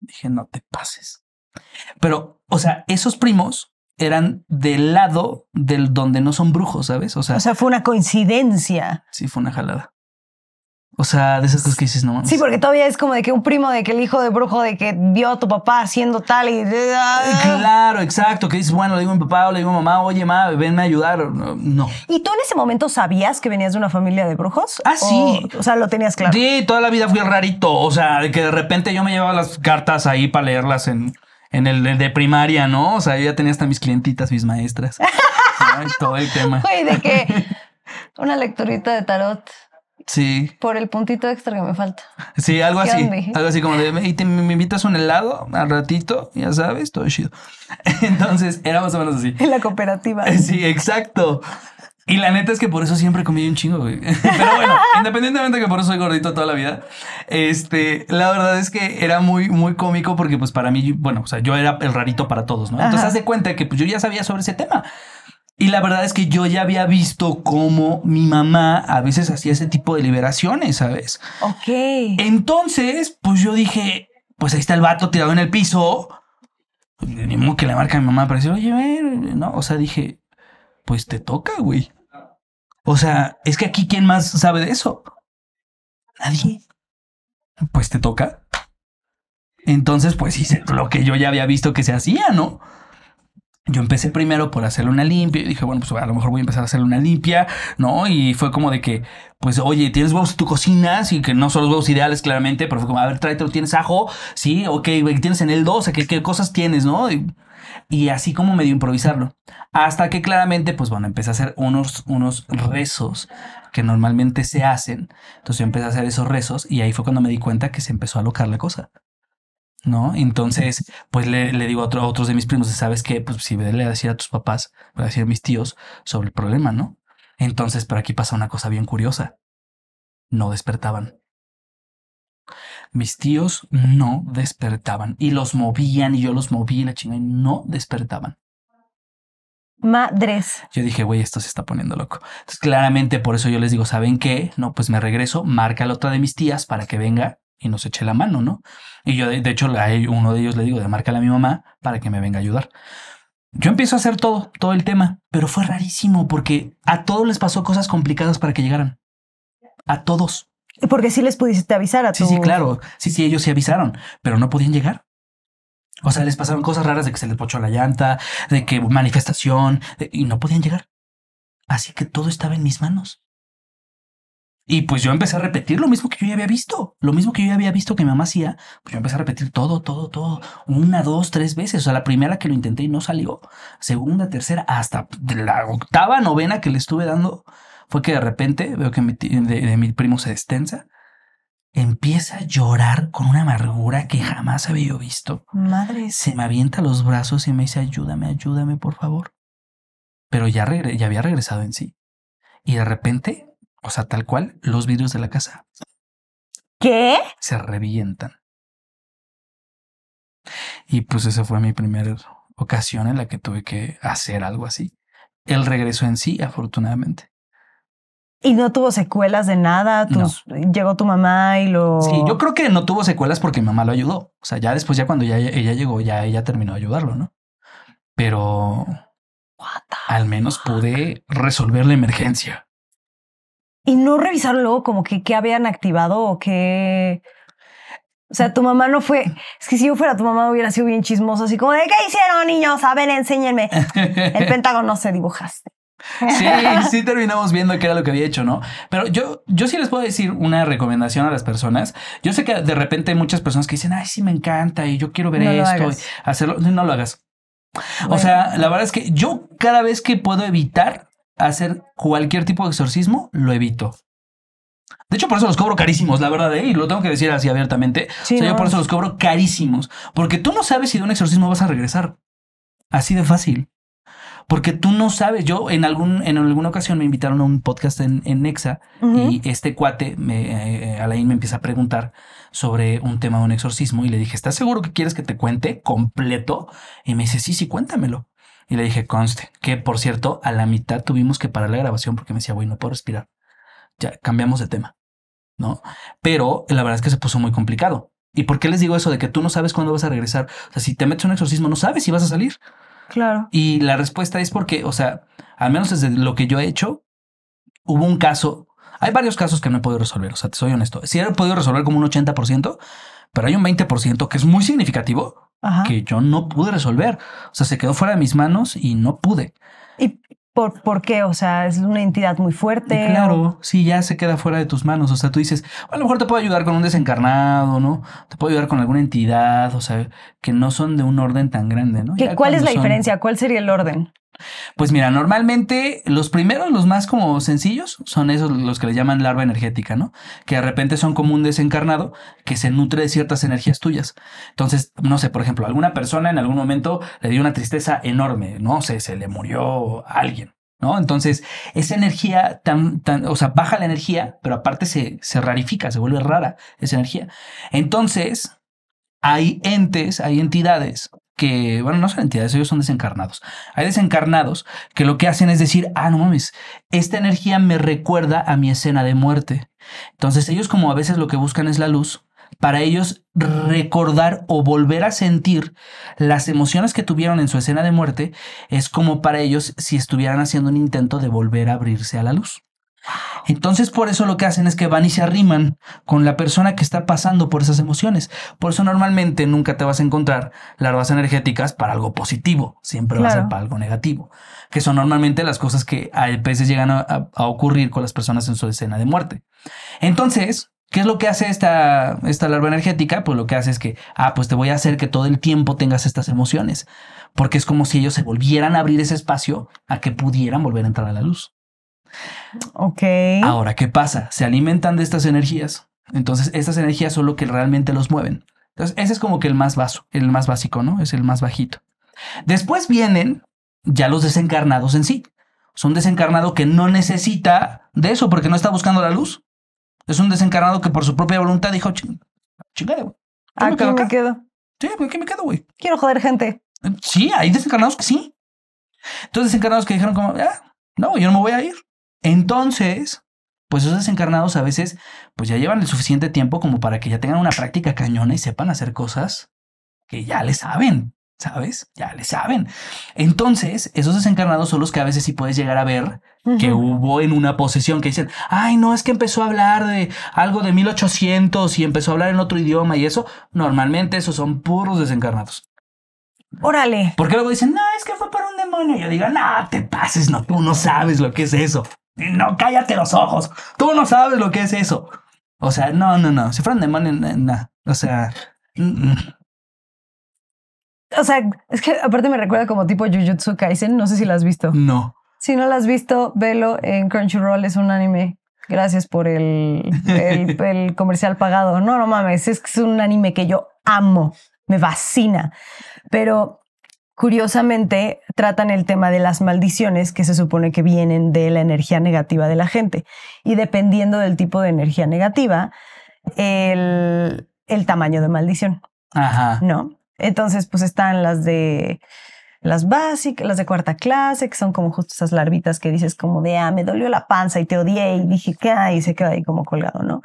Dije, no te pases. Pero, o sea, esos primos eran del lado del donde no son brujos, ¿sabes? O sea, o sea, fue una coincidencia. Sí, fue una jalada. O sea, de esas cosas que dices, no Sí, porque todavía es como de que un primo, de que el hijo de brujo, de que vio a tu papá haciendo tal y. Eh, claro, exacto. Que dices, bueno, le digo a mi papá o le digo a mi mamá, oye, ma, venme a ayudar. No. ¿Y tú en ese momento sabías que venías de una familia de brujos? Ah, sí. O, sea, lo tenías claro. Sí, toda la vida fui rarito. O sea, de que de repente yo me llevaba las cartas ahí para leerlas en, en el, de primaria, ¿no? O sea, yo ya tenía hasta mis clientitas, mis maestras. todo el tema. Oye, de que una lectorita de tarot. Sí. Por el puntito extra que me falta. Sí, algo así. Algo así como de, y me invitas un helado al ratito, ya sabes, todo chido. Entonces, era más o menos así. En la cooperativa. Sí, exacto. Y la neta es que por eso siempre comí un chingo, Pero bueno, independientemente que por eso soy gordito toda la vida, este, la verdad es que era muy, muy cómico porque pues para mí, bueno, o sea, yo era el rarito para todos, ¿no? Entonces, hace cuenta que pues, yo ya sabía sobre ese tema. Y la verdad es que yo ya había visto cómo mi mamá a veces hacía ese tipo de liberaciones, ¿sabes? Ok. Entonces, pues yo dije, pues ahí está el vato tirado en el piso. Pues, que le marca mi mamá para decir, oye, no, o sea, dije, pues te toca, güey. O sea, es que aquí quién más sabe de eso. Nadie. Pues te toca. Entonces, pues hice lo que yo ya había visto que se hacía, ¿no? Yo empecé primero por hacerle una limpia. Y dije, bueno, pues a lo mejor voy a empezar a hacerle una limpia, ¿no? Y fue como de que, pues, oye, tienes huevos, tu cocina, y que no son los huevos ideales, claramente, pero fue como, a ver, lo tienes ajo, sí, ok, tienes en el dos? ¿qué, qué cosas tienes, no? Y, así como medio improvisarlo. Hasta que claramente, pues bueno, empecé a hacer unos, unos rezos que normalmente se hacen. Entonces yo empecé a hacer esos rezos y ahí fue cuando me di cuenta que se empezó a alocar la cosa. ¿no? Entonces, pues le, digo a, otros de mis primos, ¿sabes qué? Pues si le decir a tus papás, voy a decir a mis tíos sobre el problema, ¿no? Entonces, pero aquí pasa una cosa bien curiosa. No despertaban. Mis tíos no despertaban y los movían y yo los moví y la chingada y no despertaban. Madres. Yo dije, güey, esto se está poniendo loco. Entonces, claramente por eso yo les digo, ¿saben qué? No, pues me regreso, marca la otra de mis tías para que venga y nos eché la mano, ¿no? Y yo, de, hecho, a uno de ellos le digo, de marca a mi mamá para que me venga a ayudar. Yo empiezo a hacer todo, todo el tema, pero fue rarísimo porque a todos les pasó cosas complicadas para que llegaran. A todos. Porque sí les pudiste avisar a todos. Sí, sí, claro. Sí, sí, ellos se avisaron, pero no podían llegar. O sea, les pasaron cosas raras de que se les pochó la llanta, de que manifestación, y no podían llegar. Así que todo estaba en mis manos. Y pues yo empecé a repetir lo mismo que yo ya había visto, lo mismo que yo ya había visto que mi mamá hacía, pues yo empecé a repetir todo, todo, todo, una, dos, tres veces. O sea, la primera que lo intenté y no salió, segunda, tercera, hasta la octava, novena que le estuve dando, fue que de repente veo que mi, de, mi primo se destensa, empieza a llorar con una amargura que jamás había yo visto. Madre. Se me avienta los brazos y me dice, ayúdame, ayúdame, por favor. Pero ya, ya había regresado en sí. Y de repente o sea, tal cual, los vidrios de la casa. ¿Qué? Se revientan. Y pues esa fue mi primera ocasión en la que tuve que hacer algo así. Él regresó en sí, afortunadamente. Y no tuvo secuelas de nada. Llegó tu mamá y lo. Sí, yo creo que no tuvo secuelas porque mi mamá lo ayudó. O sea, ya después, ya cuando ya, ella llegó, ya ella terminó de ayudarlo, ¿no? Pero al menos pude resolver la emergencia y no revisar luego como que qué habían activado o qué... O sea, tu mamá no fue. Es que si yo fuera tu mamá hubiera sido bien chismosa, así como de qué hicieron, niños. A ver, enséñenme. El Pentágono se dibujaste. Sí, sí terminamos viendo qué era lo que había hecho, ¿no? Pero yo, yo sí les puedo decir una recomendación a las personas. Yo sé que de repente hay muchas personas que dicen, ay, sí me encanta y yo quiero ver esto, y hacerlo. No, lo hagas. O sea, la verdad es que yo cada vez que puedo evitar hacer cualquier tipo de exorcismo, lo evito. De hecho, por eso los cobro carísimos, la verdad, ¿eh? y lo tengo que decir así abiertamente. Sí, yo por eso los cobro carísimos. Porque tú no sabes si de un exorcismo vas a regresar. Así de fácil. Porque tú no sabes. Yo en algún, en alguna ocasión me invitaron a un podcast en, Nexa y este cuate, me, eh, eh, Alain, me empieza a preguntar sobre un tema de un exorcismo y le dije, ¿estás seguro que quieres que te cuente completo? Y me dice, sí, sí, cuéntamelo. Y le dije, conste, que por cierto, a la mitad tuvimos que parar la grabación porque me decía, bueno, no puedo respirar. Ya cambiamos de tema, ¿no? Pero la verdad es que se puso muy complicado. ¿Y por qué les digo eso de que tú no sabes cuándo vas a regresar? O sea, si te metes un exorcismo, no sabes si vas a salir. Claro. Y la respuesta es porque, o sea, al menos desde lo que yo he hecho, hubo un caso. Hay varios casos que no he podido resolver, o sea, te soy honesto. Si he podido resolver como un 80%, pero hay un 20% que es muy significativo que yo no pude resolver. O sea, se quedó fuera de mis manos y no pude. ¿Y por, por qué? O sea, es una entidad muy fuerte. claro, sí, ya se queda fuera de tus manos. O sea, tú dices, a lo mejor te puedo ayudar con un desencarnado, ¿no? Te puedo ayudar con alguna entidad, o sea, que no son de un orden tan grande, ¿no? ¿Qué, ¿Cuál es la diferencia? ¿Cuál sería el orden? Pues mira, normalmente los primeros, los más como sencillos, son esos los que le llaman larva energética, ¿no? Que de repente son como un desencarnado que se nutre de ciertas energías tuyas. Entonces, no sé, por ejemplo, alguna persona en algún momento le dio una tristeza enorme, no sé, se le murió alguien. ¿No? Entonces, esa energía tan, tan, o sea, baja la energía, pero aparte se, se rarifica, se vuelve rara esa energía. Entonces, hay entes, hay entidades que, bueno, no son entidades, ellos son desencarnados. Hay desencarnados que lo que hacen es decir, ah, no mames, esta energía me recuerda a mi escena de muerte. Entonces ellos como a veces lo que buscan es la luz, para ellos recordar o volver a sentir las emociones que tuvieron en su escena de muerte es como para ellos si estuvieran haciendo un intento de volver a abrirse a la luz. Entonces por eso lo que hacen es que van y se arriman con la persona que está pasando por esas emociones. Por eso normalmente nunca te vas a encontrar larvas energéticas para algo positivo, siempre vas va a ser para algo negativo, que son normalmente las cosas que a veces llegan a, ocurrir con las personas en su escena de muerte. Entonces, ¿qué es lo que hace esta, esta larva energética? Pues lo que hace es que, ah, pues te voy a hacer que todo el tiempo tengas estas emociones, porque es como si ellos se volvieran a abrir ese espacio a que pudieran volver a entrar a la luz. Ok. Ahora, ¿qué pasa? Se alimentan de estas energías. Entonces, estas energías son lo que realmente los mueven. Entonces, ese es como que el más vaso, el más básico, ¿no? Es el más bajito. Después vienen ya los desencarnados en sí. Son un desencarnado que no necesita de eso porque no está buscando la luz. Es un desencarnado que por su propia voluntad dijo, chingada, güey. Aquí ah, me quedo, me quedo. aquí me quedo, güey. Quiero joder gente. Sí, hay desencarnados que sí. Entonces desencarnados que dijeron como, ah, no, yo no me voy a ir. Entonces, pues esos desencarnados a veces pues ya llevan el suficiente tiempo como para que ya tengan una práctica cañona y sepan hacer cosas que ya le saben, ¿sabes? Ya le saben. Entonces, esos desencarnados son los que a veces sí puedes llegar a ver que hubo en una posesión que dicen, ay, no, es que empezó a hablar de algo de 1800 y empezó a hablar en otro idioma y eso. Normalmente esos son puros desencarnados. Órale. Porque luego dicen, no, es que fue para un demonio. Yo digo, no, te pases, no, tú no sabes lo que es eso. No, cállate los ojos. Tú no sabes lo que es eso. O sea, no, no, no. Si fueran demonios, nada. O sea. O sea, es que aparte me recuerda como tipo Jujutsu Kaisen. No sé si la has visto. No. Si no la has visto, velo en Crunchyroll. Es un anime. Gracias por el, el, el comercial pagado. No, no mames. Es que es un anime que yo amo. Me fascina. Pero curiosamente tratan el tema de las maldiciones que se supone que vienen de la energía negativa de la gente. Y dependiendo del tipo de energía negativa, el, tamaño de maldición. Ajá. ¿No? Entonces, pues están las de las básicas, las de cuarta clase, que son como justo esas larvitas que dices como de, ah, me dolió la panza y te odié y dije, ¿qué? Y se queda ahí como colgado, ¿no?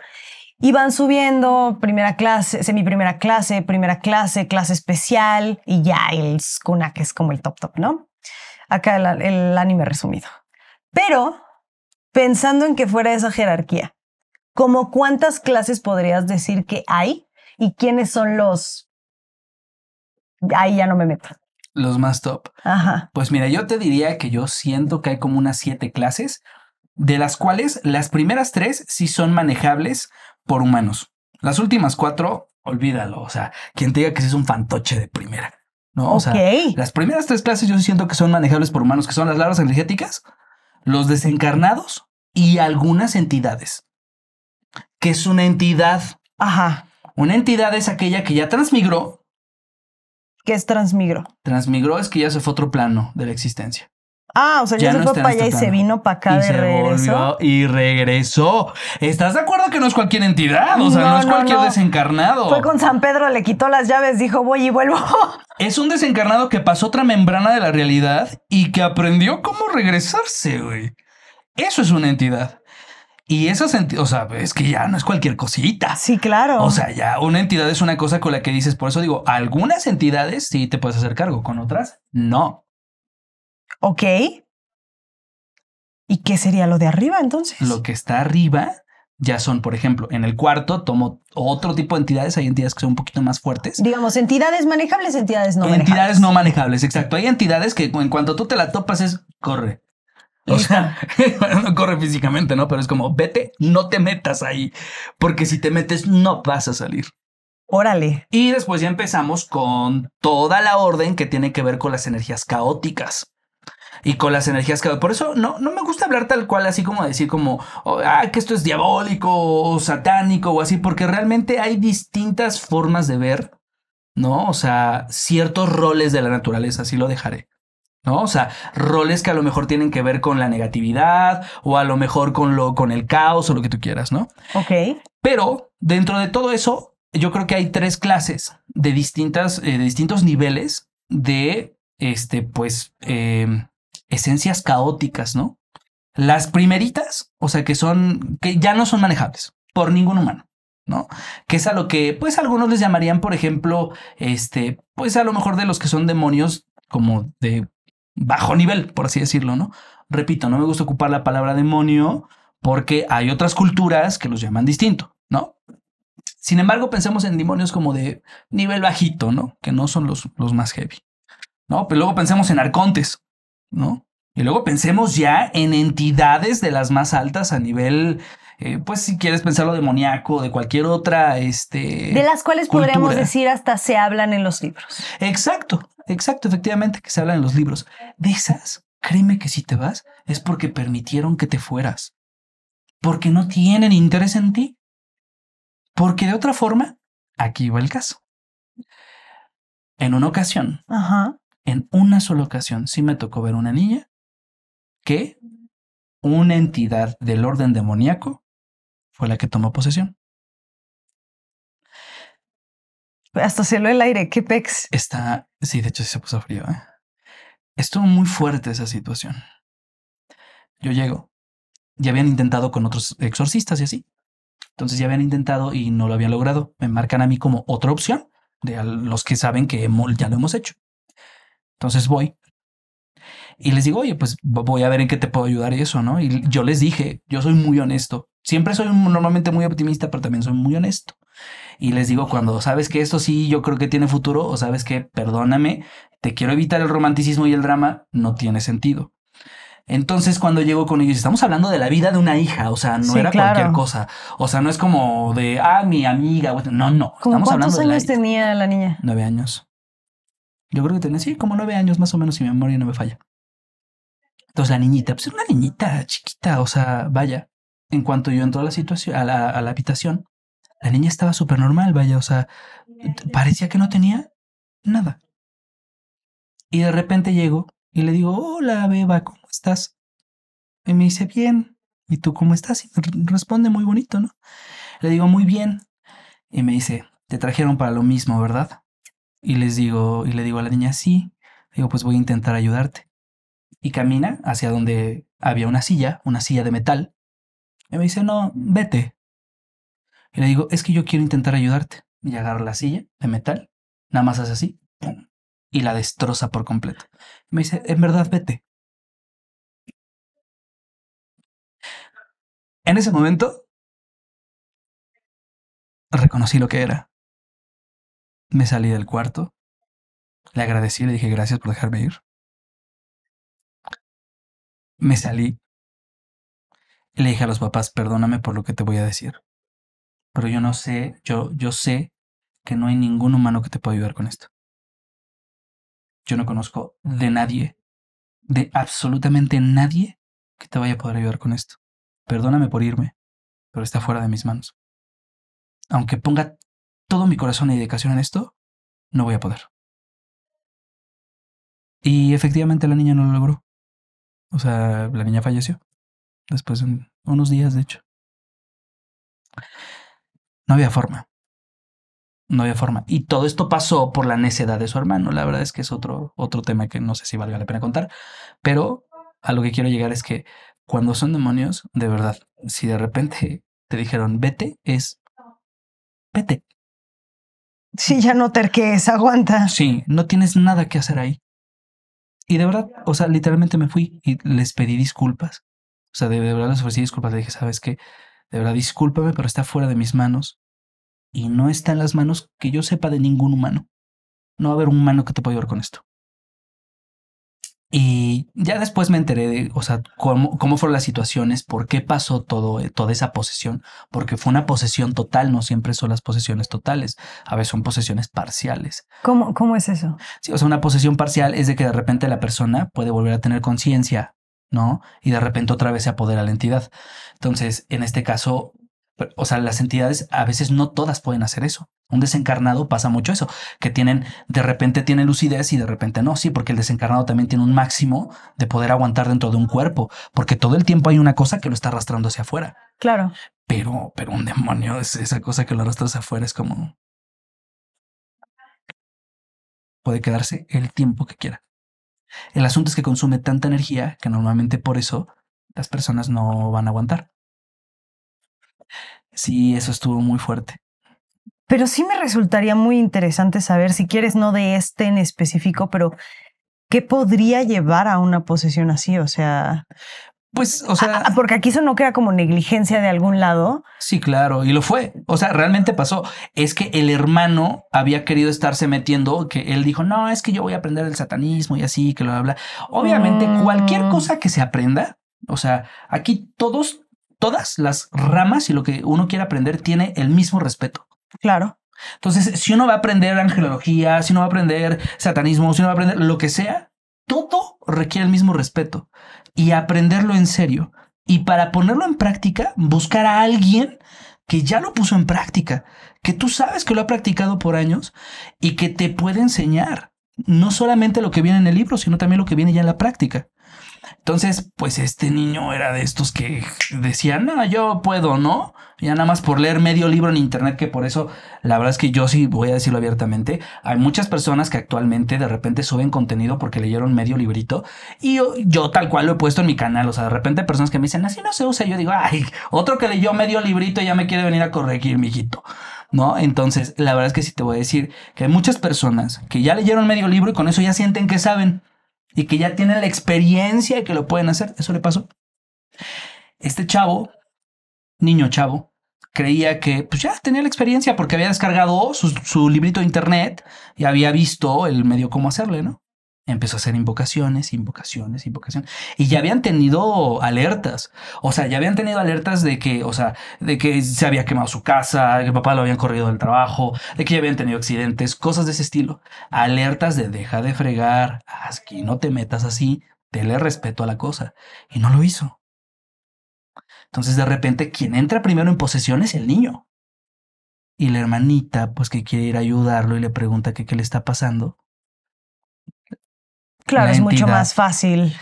Y van subiendo primera clase, semi primera clase, primera clase, clase especial y ya el Que es como el top top, ¿no? Acá el, anime resumido. Pero pensando en que fuera esa jerarquía, ¿Cómo cuántas clases podrías decir que hay y quiénes son los... Ahí ya no me meto. Los más top. Ajá. Pues mira, yo te diría que yo siento que hay como unas siete clases, de las cuales las primeras tres sí son manejables por humanos. Las últimas cuatro, olvídalo. O sea, quien te diga que es un fantoche de primera. ¿no? O sea, las primeras tres clases yo siento que son manejables por humanos, que son las larvas energéticas, los desencarnados y algunas entidades. Que es una entidad. Ajá. Una entidad es aquella que ya transmigró. ¿Qué es transmigro? Transmigró es que ya se fue otro plano de la existencia. Ah, o sea, ya, se fue para allá y se vino para acá y de regreso. y regresó. ¿Estás de acuerdo que no es cualquier entidad? O sea, no, es cualquier desencarnado. Fue con San Pedro, le quitó las llaves, dijo voy y vuelvo. Es un desencarnado que pasó otra membrana de la realidad y que aprendió cómo regresarse, güey. Eso es una entidad. Y esas entidades, o sea, es que ya no es cualquier cosita. Sí, claro. O sea, ya una entidad es una cosa con la que dices, por eso digo, algunas entidades sí te puedes hacer cargo, con otras no. Ok. ¿Y qué sería lo de arriba entonces? Lo que está arriba ya son, por ejemplo, en el cuarto tomo otro tipo de entidades, hay entidades que son un poquito más fuertes. Digamos, entidades manejables, entidades no manejables. Entidades no manejables, exacto. Hay entidades que en cuanto tú te la topas es corre. O sea, no corre físicamente, ¿no? Pero es como, vete, no te metas ahí, porque si te metes no vas a salir. Órale. Y después ya empezamos con toda la orden que tiene que ver con las energías caóticas y con las energías que... Por eso no, no me gusta hablar tal cual, así como decir como, oh, ah, que esto es diabólico o satánico o así, porque realmente hay distintas formas de ver, ¿no? O sea, ciertos roles de la naturaleza, así lo dejaré. ¿no? O sea, roles que a lo mejor tienen que ver con la negatividad o a lo mejor con, lo, con el caos o lo que tú quieras, ¿no? Ok. Pero dentro de todo eso, yo creo que hay tres clases de distintas, eh, de distintos niveles de, este, pues, em, esencias caóticas, ¿no? Las primeritas, o sea, que son, que ya no son manejables por ningún humano. ¿no? Que es a lo que, pues, algunos les llamarían, por ejemplo, este, pues a lo mejor de los que son demonios como de bajo nivel, por así decirlo, ¿no? Repito, no me gusta ocupar la palabra demonio porque hay otras culturas que los llaman distinto, ¿no? Sin embargo, pensemos en demonios como de nivel bajito, ¿no? Que no son los, los más heavy, ¿no? Pero luego pensemos en arcontes, ¿no? Y luego pensemos ya en entidades de las más altas a nivel, eh, pues si quieres pensarlo demoníaco, de cualquier otra, este... De las cuales podríamos decir hasta se hablan en los libros. Exacto, exacto, efectivamente, que se hablan en los libros. De esas, créeme que si te vas es porque permitieron que te fueras, porque no tienen interés en ti, porque de otra forma, aquí va el caso. En una ocasión, Ajá en una sola ocasión sí me tocó ver una niña que una entidad del orden demoníaco fue la que tomó posesión. Hasta cielo el aire, qué pex. Está, sí, de hecho sí se puso frío. ¿eh? Estuvo muy fuerte esa situación. Yo llego. Ya habían intentado con otros exorcistas y así. Entonces ya habían intentado y no lo habían logrado. Me marcan a mí como otra opción de los que saben que ya lo hemos hecho. Entonces voy y les digo, oye, pues voy a ver en qué te puedo ayudar y eso, ¿no? Y yo les dije, yo soy muy honesto. Siempre soy normalmente muy optimista, pero también soy muy honesto. Y les digo, cuando sabes que esto sí, yo creo que tiene futuro, o sabes que, perdóname, te quiero evitar el romanticismo y el drama, no tiene sentido. Entonces, cuando llego con ellos, estamos hablando de la vida de una hija, o sea, no era cualquier cosa. O sea, no es como de, ah, mi amiga, no, no. estamos hablando años de la... tenía la niña? Nueve años. Yo creo que tenía, así como nueve años más o menos, si mi memoria no me falla. Entonces la niñita, pues era una niñita chiquita, o sea, vaya. En cuanto yo entro a la situación, a la, habitación, la niña estaba súper normal, vaya, o sea, parecía que no tenía nada. Y de repente llego y le digo, hola Beba, ¿cómo estás? Y me dice, bien. ¿Y tú cómo estás? Y responde muy bonito, ¿no? Le digo, muy bien. Y me dice, te trajeron para lo mismo, ¿verdad? Y les digo, y le digo a la niña, sí, digo, pues voy a intentar ayudarte. Y camina hacia donde había una silla, una silla de metal. Y me dice, no, vete. Y le digo, es que yo quiero intentar ayudarte. Y agarro la silla de metal, nada más hace así, y la destroza por completo. Y me dice, en verdad, vete. En ese momento, reconocí lo que era. Me salí del cuarto, le agradecí, le dije gracias por dejarme ir. Me salí, le dije a los papás, perdóname por lo que te voy a decir, pero yo no sé, yo, yo sé que no hay ningún humano que te pueda ayudar con esto. Yo no conozco de nadie, de absolutamente nadie que te vaya a poder ayudar con esto. Perdóname por irme, pero está fuera de mis manos. Aunque ponga todo mi corazón y dedicación en esto, no voy a poder. Y efectivamente la niña no lo logró. O sea, la niña falleció. Después de unos días, de hecho. No había forma. No había forma. Y todo esto pasó por la necedad de su hermano. La verdad es que es otro, otro tema que no sé si valga la pena contar. Pero a lo que quiero llegar es que cuando son demonios, de verdad, si de repente te dijeron vete, es vete. Sí, ya no arquees, aguanta. Sí, no tienes nada que hacer ahí. Y de verdad, o sea, literalmente me fui y les pedí disculpas. O sea, de, de verdad les ofrecí disculpas. Le dije, ¿sabes qué? De verdad, discúlpame, pero está fuera de mis manos. Y no está en las manos que yo sepa de ningún humano. No va a haber un humano que te pueda ayudar con esto. Y ya después me enteré de, o sea, cómo, fueron las situaciones, por qué pasó todo, eh, toda esa posesión, porque fue una posesión total, no siempre son las posesiones totales, a veces son posesiones parciales. ¿Cómo, cómo es eso? Sí, o sea, una posesión parcial es de que de repente la persona puede volver a tener conciencia, ¿no? Y de repente otra vez se apodera la entidad. Entonces, en este caso, o sea, las entidades a veces no todas pueden hacer eso. Un desencarnado pasa mucho eso, que tienen, de repente tiene lucidez y de repente no, sí, porque el desencarnado también tiene un máximo de poder aguantar dentro de un cuerpo, porque todo el tiempo hay una cosa que lo está arrastrando hacia afuera. Claro. Pero, pero un demonio es esa cosa que lo arrastra hacia afuera, es como. Puede quedarse el tiempo que quiera. El asunto es que consume tanta energía que normalmente por eso las personas no van a aguantar. Sí, eso estuvo muy fuerte. Pero sí me resultaría muy interesante saber, si quieres, no de este en específico, pero ¿qué podría llevar a una posesión así? O sea, pues, o sea. porque aquí eso no queda como negligencia de algún lado. Sí, claro, y lo fue. O sea, realmente pasó. Es que el hermano había querido estarse metiendo, que él dijo, no, es que yo voy a aprender el satanismo y así, que lo habla. Obviamente, cualquier mm. cosa que se aprenda, o sea, aquí todos, todas las ramas y lo que uno quiere aprender tiene el mismo respeto. Claro. Entonces, si uno va a aprender angelología, si uno va a aprender satanismo, si uno va a aprender lo que sea, todo requiere el mismo respeto y aprenderlo en serio. Y para ponerlo en práctica, buscar a alguien que ya lo puso en práctica, que tú sabes que lo ha practicado por años y que te puede enseñar no solamente lo que viene en el libro, sino también lo que viene ya en la práctica. Entonces, pues este niño era de estos que decían, no, yo puedo, ¿no? Ya nada más por leer medio libro en internet, que por eso la verdad es que yo sí voy a decirlo abiertamente. Hay muchas personas que actualmente de repente suben contenido porque leyeron medio librito y yo, tal cual lo he puesto en mi canal. O sea, de repente hay personas que me dicen, así no se usa. Yo digo, ay, otro que leyó medio librito y ya me quiere venir a corregir, mijito. ¿No? Entonces, la verdad es que sí te voy a decir que hay muchas personas que ya leyeron medio libro y con eso ya sienten que saben y que ya tienen la experiencia y que lo pueden hacer. Eso le pasó. Este chavo, niño chavo, creía que pues ya tenía la experiencia porque había descargado su, su librito de internet y había visto el medio cómo hacerle, ¿no? Empezó a hacer invocaciones, invocaciones, invocaciones. Y ya habían tenido alertas. O sea, ya habían tenido alertas de que, o sea, de que se había quemado su casa, que papá lo habían corrido del trabajo, de que ya habían tenido accidentes, cosas de ese estilo. Alertas de deja de fregar, que no te metas así, le respeto a la cosa. Y no lo hizo. Entonces, de repente, quien entra primero en posesión es el niño. Y la hermanita, pues que quiere ir a ayudarlo y le pregunta qué le está pasando. Claro, es mucho más fácil.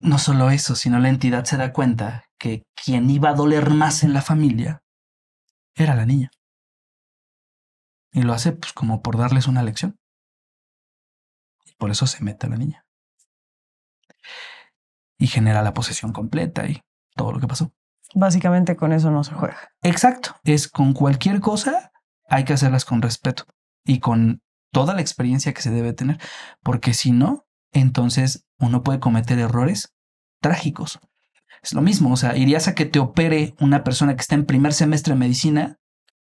No solo eso, sino la entidad se da cuenta que quien iba a doler más en la familia era la niña. Y lo hace pues, como por darles una lección. Y por eso se mete a la niña. Y genera la posesión completa y todo lo que pasó. Básicamente con eso no se juega. Exacto. Es con cualquier cosa hay que hacerlas con respeto y con toda la experiencia que se debe tener, porque si no, entonces uno puede cometer errores trágicos. Es lo mismo, o sea, irías a que te opere una persona que está en primer semestre de medicina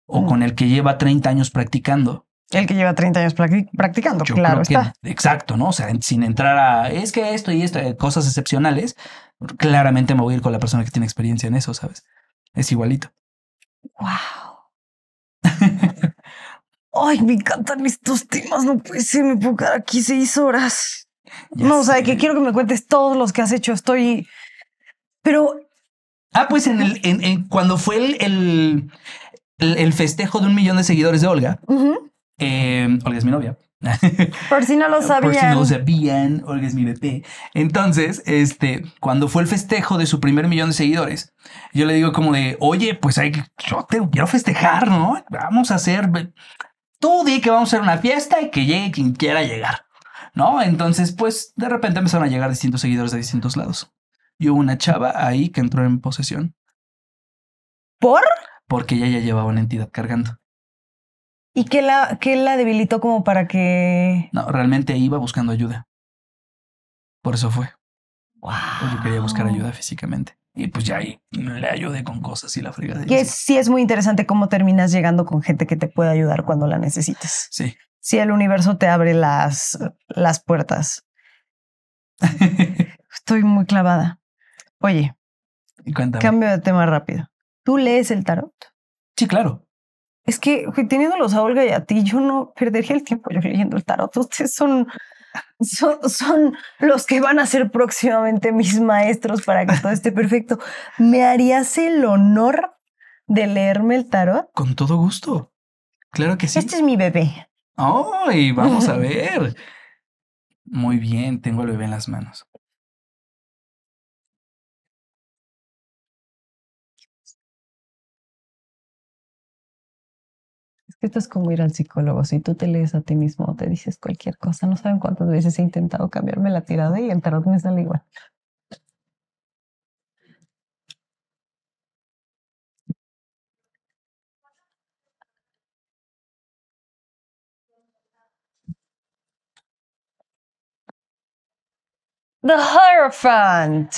o mm. con el que lleva 30 años practicando. El que lleva 30 años practicando, claro está. exacto, ¿no? O sea, sin entrar a es que esto y esto, eh, cosas excepcionales, claramente me voy a ir con la persona que tiene experiencia en eso, ¿sabes? Es igualito. ¡Wow! Ay, me encantan estos temas, no puede ser, me puedo quedar aquí seis horas no, o sea, que quiero que me cuentes todos los que has hecho. Estoy. Pero. Ah, pues en el, cuando fue el, el, festejo de un millón de seguidores de Olga, em, Olga es mi novia. Por si no lo sabían. Por si no lo sabían, Olga es mi bebé. Entonces, este, cuando fue el festejo de su primer millón de seguidores, yo le digo como de, oye, pues hay, yo te quiero festejar, ¿no? Vamos a hacer, tú di que vamos a hacer una fiesta y que llegue quien quiera llegar. ¿no? Entonces, pues de repente empezaron a llegar distintos seguidores de distintos lados. Y hubo una chava ahí que entró en posesión. ¿Por? Porque ella ya llevaba una entidad cargando. ¿Y qué la, la debilitó como para que...? No, realmente iba buscando ayuda. Por eso fue. Pues, yo quería buscar ayuda físicamente. Y pues ya ahí le ayudé con cosas y la fregada. Y sí es muy interesante cómo terminas llegando con gente que te puede ayudar cuando la necesitas. Sí si el universo te abre las, las puertas. Estoy muy clavada. Oye, cambio de tema rápido. ¿Tú lees el tarot? Sí, claro. Es que teniéndolos a Olga y a ti, yo no perdería el tiempo yo leyendo el tarot. Ustedes son los que van a ser próximamente mis maestros para que todo esté perfecto. ¿Me harías el honor de leerme el tarot? Con todo gusto. Claro que sí. Este es mi bebé. ¡Ay! vamos a ver. Muy bien, tengo el bebé en las manos. Es que esto es como ir al psicólogo. Si tú te lees a ti mismo, o te dices cualquier cosa. No saben cuántas veces he intentado cambiarme la tirada y el tarot me sale igual. The Hierophant.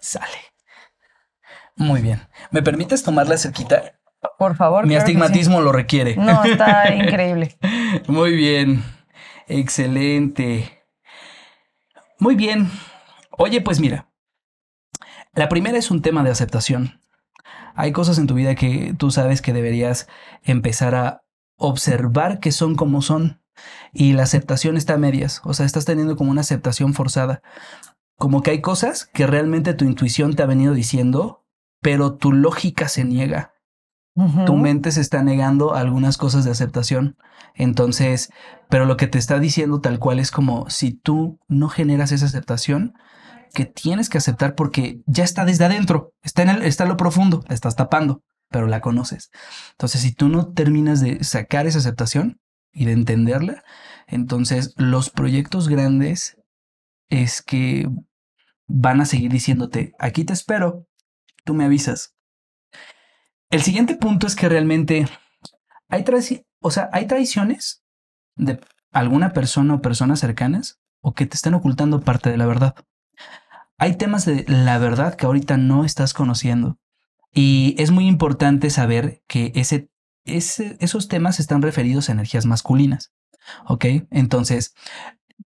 Sale. Muy bien. ¿Me permites tomarla cerquita? Por favor. Mi astigmatismo lo requiere. No, está increíble. Muy bien. Excelente. Muy bien. Oye, pues mira, la primera es un tema de aceptación. Hay cosas en tu vida que tú sabes que deberías empezar a observar que son como son y la aceptación está a medias, o sea, estás teniendo como una aceptación forzada. Como que hay cosas que realmente tu intuición te ha venido diciendo, pero tu lógica se niega. Tu mente se está negando a algunas cosas de aceptación. Entonces, pero lo que te está diciendo tal cual es como si tú no generas esa aceptación, que tienes que aceptar porque ya está desde adentro, está en, el, está en lo profundo, la estás tapando, pero la conoces. Entonces, si tú no terminas de sacar esa aceptación y de entenderla, entonces los proyectos grandes es que van a seguir diciéndote, aquí te espero, tú me avisas, el siguiente punto es que realmente hay, o sea, hay traiciones de alguna persona o personas cercanas o que te están ocultando parte de la verdad. Hay temas de la verdad que ahorita no estás conociendo y es muy importante saber que ese, esos temas están referidos a energías masculinas. ¿Ok? Entonces,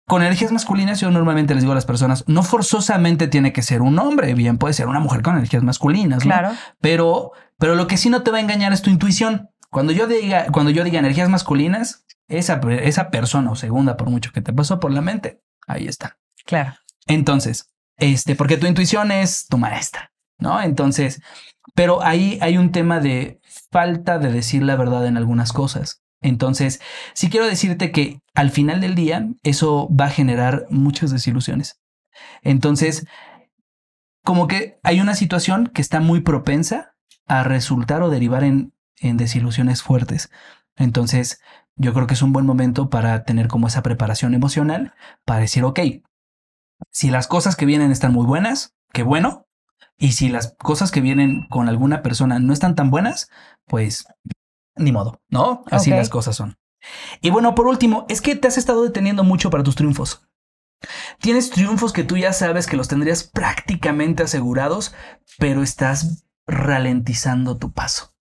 con energías masculinas yo normalmente les digo a las personas, no forzosamente tiene que ser un hombre, bien puede ser una mujer con energías masculinas, claro. Pero, pero lo que sí no te va a engañar es tu intuición. Cuando yo diga, cuando yo diga energías masculinas, esa, esa persona o segunda, por mucho que te pasó por la mente, ahí está. Claro. Entonces, este, porque tu intuición es tu maestra, ¿no? Entonces, pero ahí hay un tema de falta de decir la verdad en algunas cosas. Entonces, sí quiero decirte que al final del día eso va a generar muchas desilusiones. Entonces, como que hay una situación que está muy propensa a resultar o derivar en, en desilusiones fuertes. Entonces, yo creo que es un buen momento para tener como esa preparación emocional para decir, ok, si las cosas que vienen están muy buenas, qué bueno. Y si las cosas que vienen con alguna persona no están tan buenas, pues ni modo, ¿no? Así las cosas son. Y bueno, por último, es que te has estado deteniendo mucho para tus triunfos. Tienes triunfos que tú ya sabes que los tendrías prácticamente asegurados, pero estás ralentizando tu paso.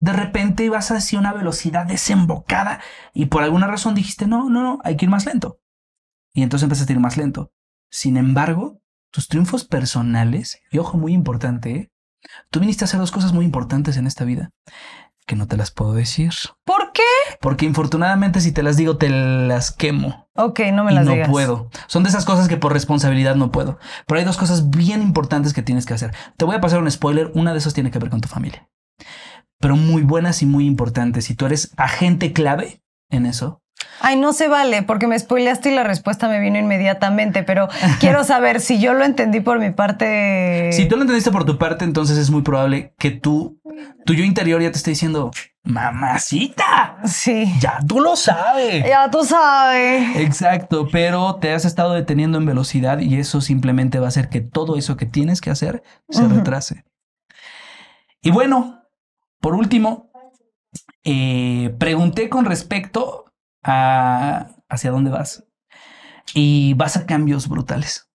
De repente vas hacia una velocidad desembocada y por alguna razón dijiste, no, no, no, hay que ir más lento. Y entonces empezaste a ir más lento. Sin embargo, tus triunfos personales, y ojo muy importante, ¿eh? tú viniste a hacer dos cosas muy importantes en esta vida que no te las puedo decir. ¿Por qué? Porque infortunadamente si te las digo te las quemo. Ok, no me las y no No puedo. Son de esas cosas que por responsabilidad no puedo. Pero hay dos cosas bien importantes que tienes que hacer. Te voy a pasar un spoiler, una de esas tiene que ver con tu familia. Pero muy buenas y muy importantes. Si tú eres agente clave en eso, Ay, no se vale, porque me spoileaste y la respuesta me vino inmediatamente, pero quiero saber si yo lo entendí por mi parte. Si tú lo entendiste por tu parte, entonces es muy probable que tú, tu yo interior ya te esté diciendo, mamacita. Sí. Ya tú lo sabes. Ya tú sabes. Exacto, pero te has estado deteniendo en velocidad y eso simplemente va a hacer que todo eso que tienes que hacer se retrase. Y bueno, por último, eh, pregunté con respecto hacia dónde vas. Y vas a cambios brutales.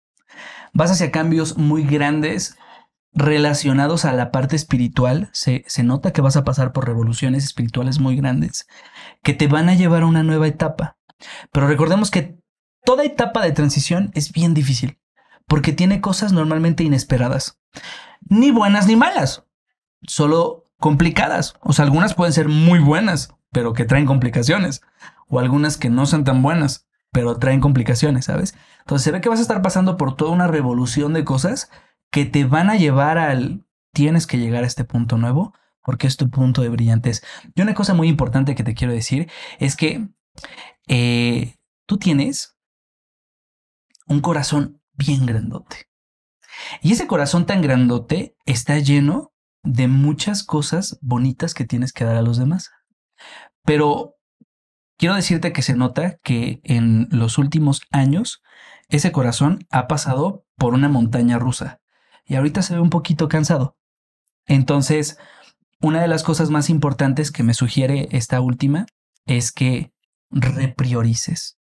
Vas hacia cambios muy grandes relacionados a la parte espiritual. Se, se nota que vas a pasar por revoluciones espirituales muy grandes que te van a llevar a una nueva etapa. Pero recordemos que toda etapa de transición es bien difícil porque tiene cosas normalmente inesperadas. Ni buenas ni malas, solo complicadas. O sea, algunas pueden ser muy buenas, pero que traen complicaciones o algunas que no son tan buenas, pero traen complicaciones, ¿sabes? Entonces se ve que vas a estar pasando por toda una revolución de cosas que te van a llevar al tienes que llegar a este punto nuevo porque es tu punto de brillantez. Y una cosa muy importante que te quiero decir es que eh, tú tienes un corazón bien grandote. Y ese corazón tan grandote está lleno de muchas cosas bonitas que tienes que dar a los demás. Pero Quiero decirte que se nota que en los últimos años ese corazón ha pasado por una montaña rusa y ahorita se ve un poquito cansado. Entonces, una de las cosas más importantes que me sugiere esta última es que repriorices,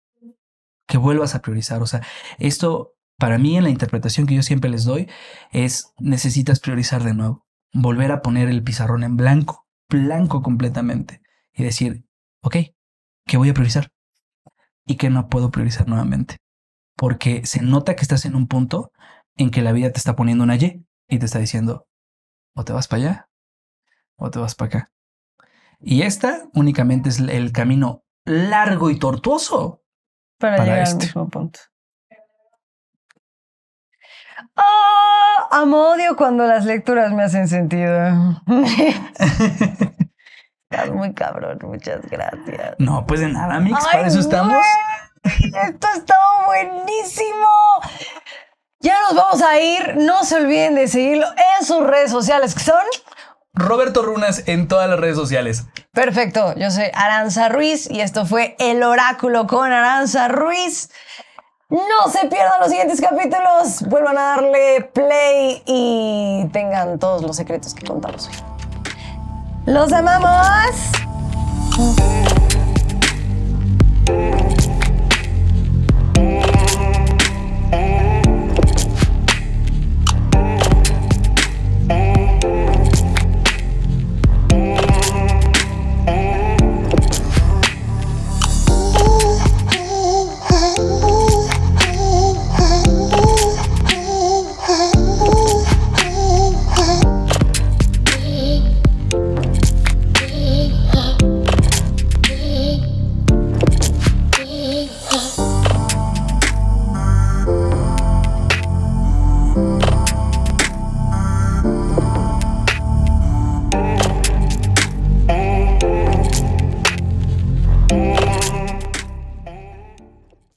que vuelvas a priorizar. O sea, esto para mí en la interpretación que yo siempre les doy es necesitas priorizar de nuevo, volver a poner el pizarrón en blanco, blanco completamente y decir, ok, que voy a priorizar y que no puedo priorizar nuevamente. Porque se nota que estás en un punto en que la vida te está poniendo una Y y te está diciendo, o te vas para allá o te vas para acá. Y esta únicamente es el camino largo y tortuoso para, llegar este. al mismo punto. Oh, amo odio cuando las lecturas me hacen sentido. Estás muy cabrón, muchas gracias. No, pues de nada, Mix, para eso estamos. Esto esto estado buenísimo. Ya nos vamos a ir. No se olviden de seguirlo en sus redes sociales, que son Roberto Runas en todas las redes sociales. Perfecto. Yo soy Aranza Ruiz y esto fue El Oráculo con Aranza Ruiz. No se pierdan los siguientes capítulos. Vuelvan a darle play y tengan todos los secretos que contamos hoy. ¡Los amamos!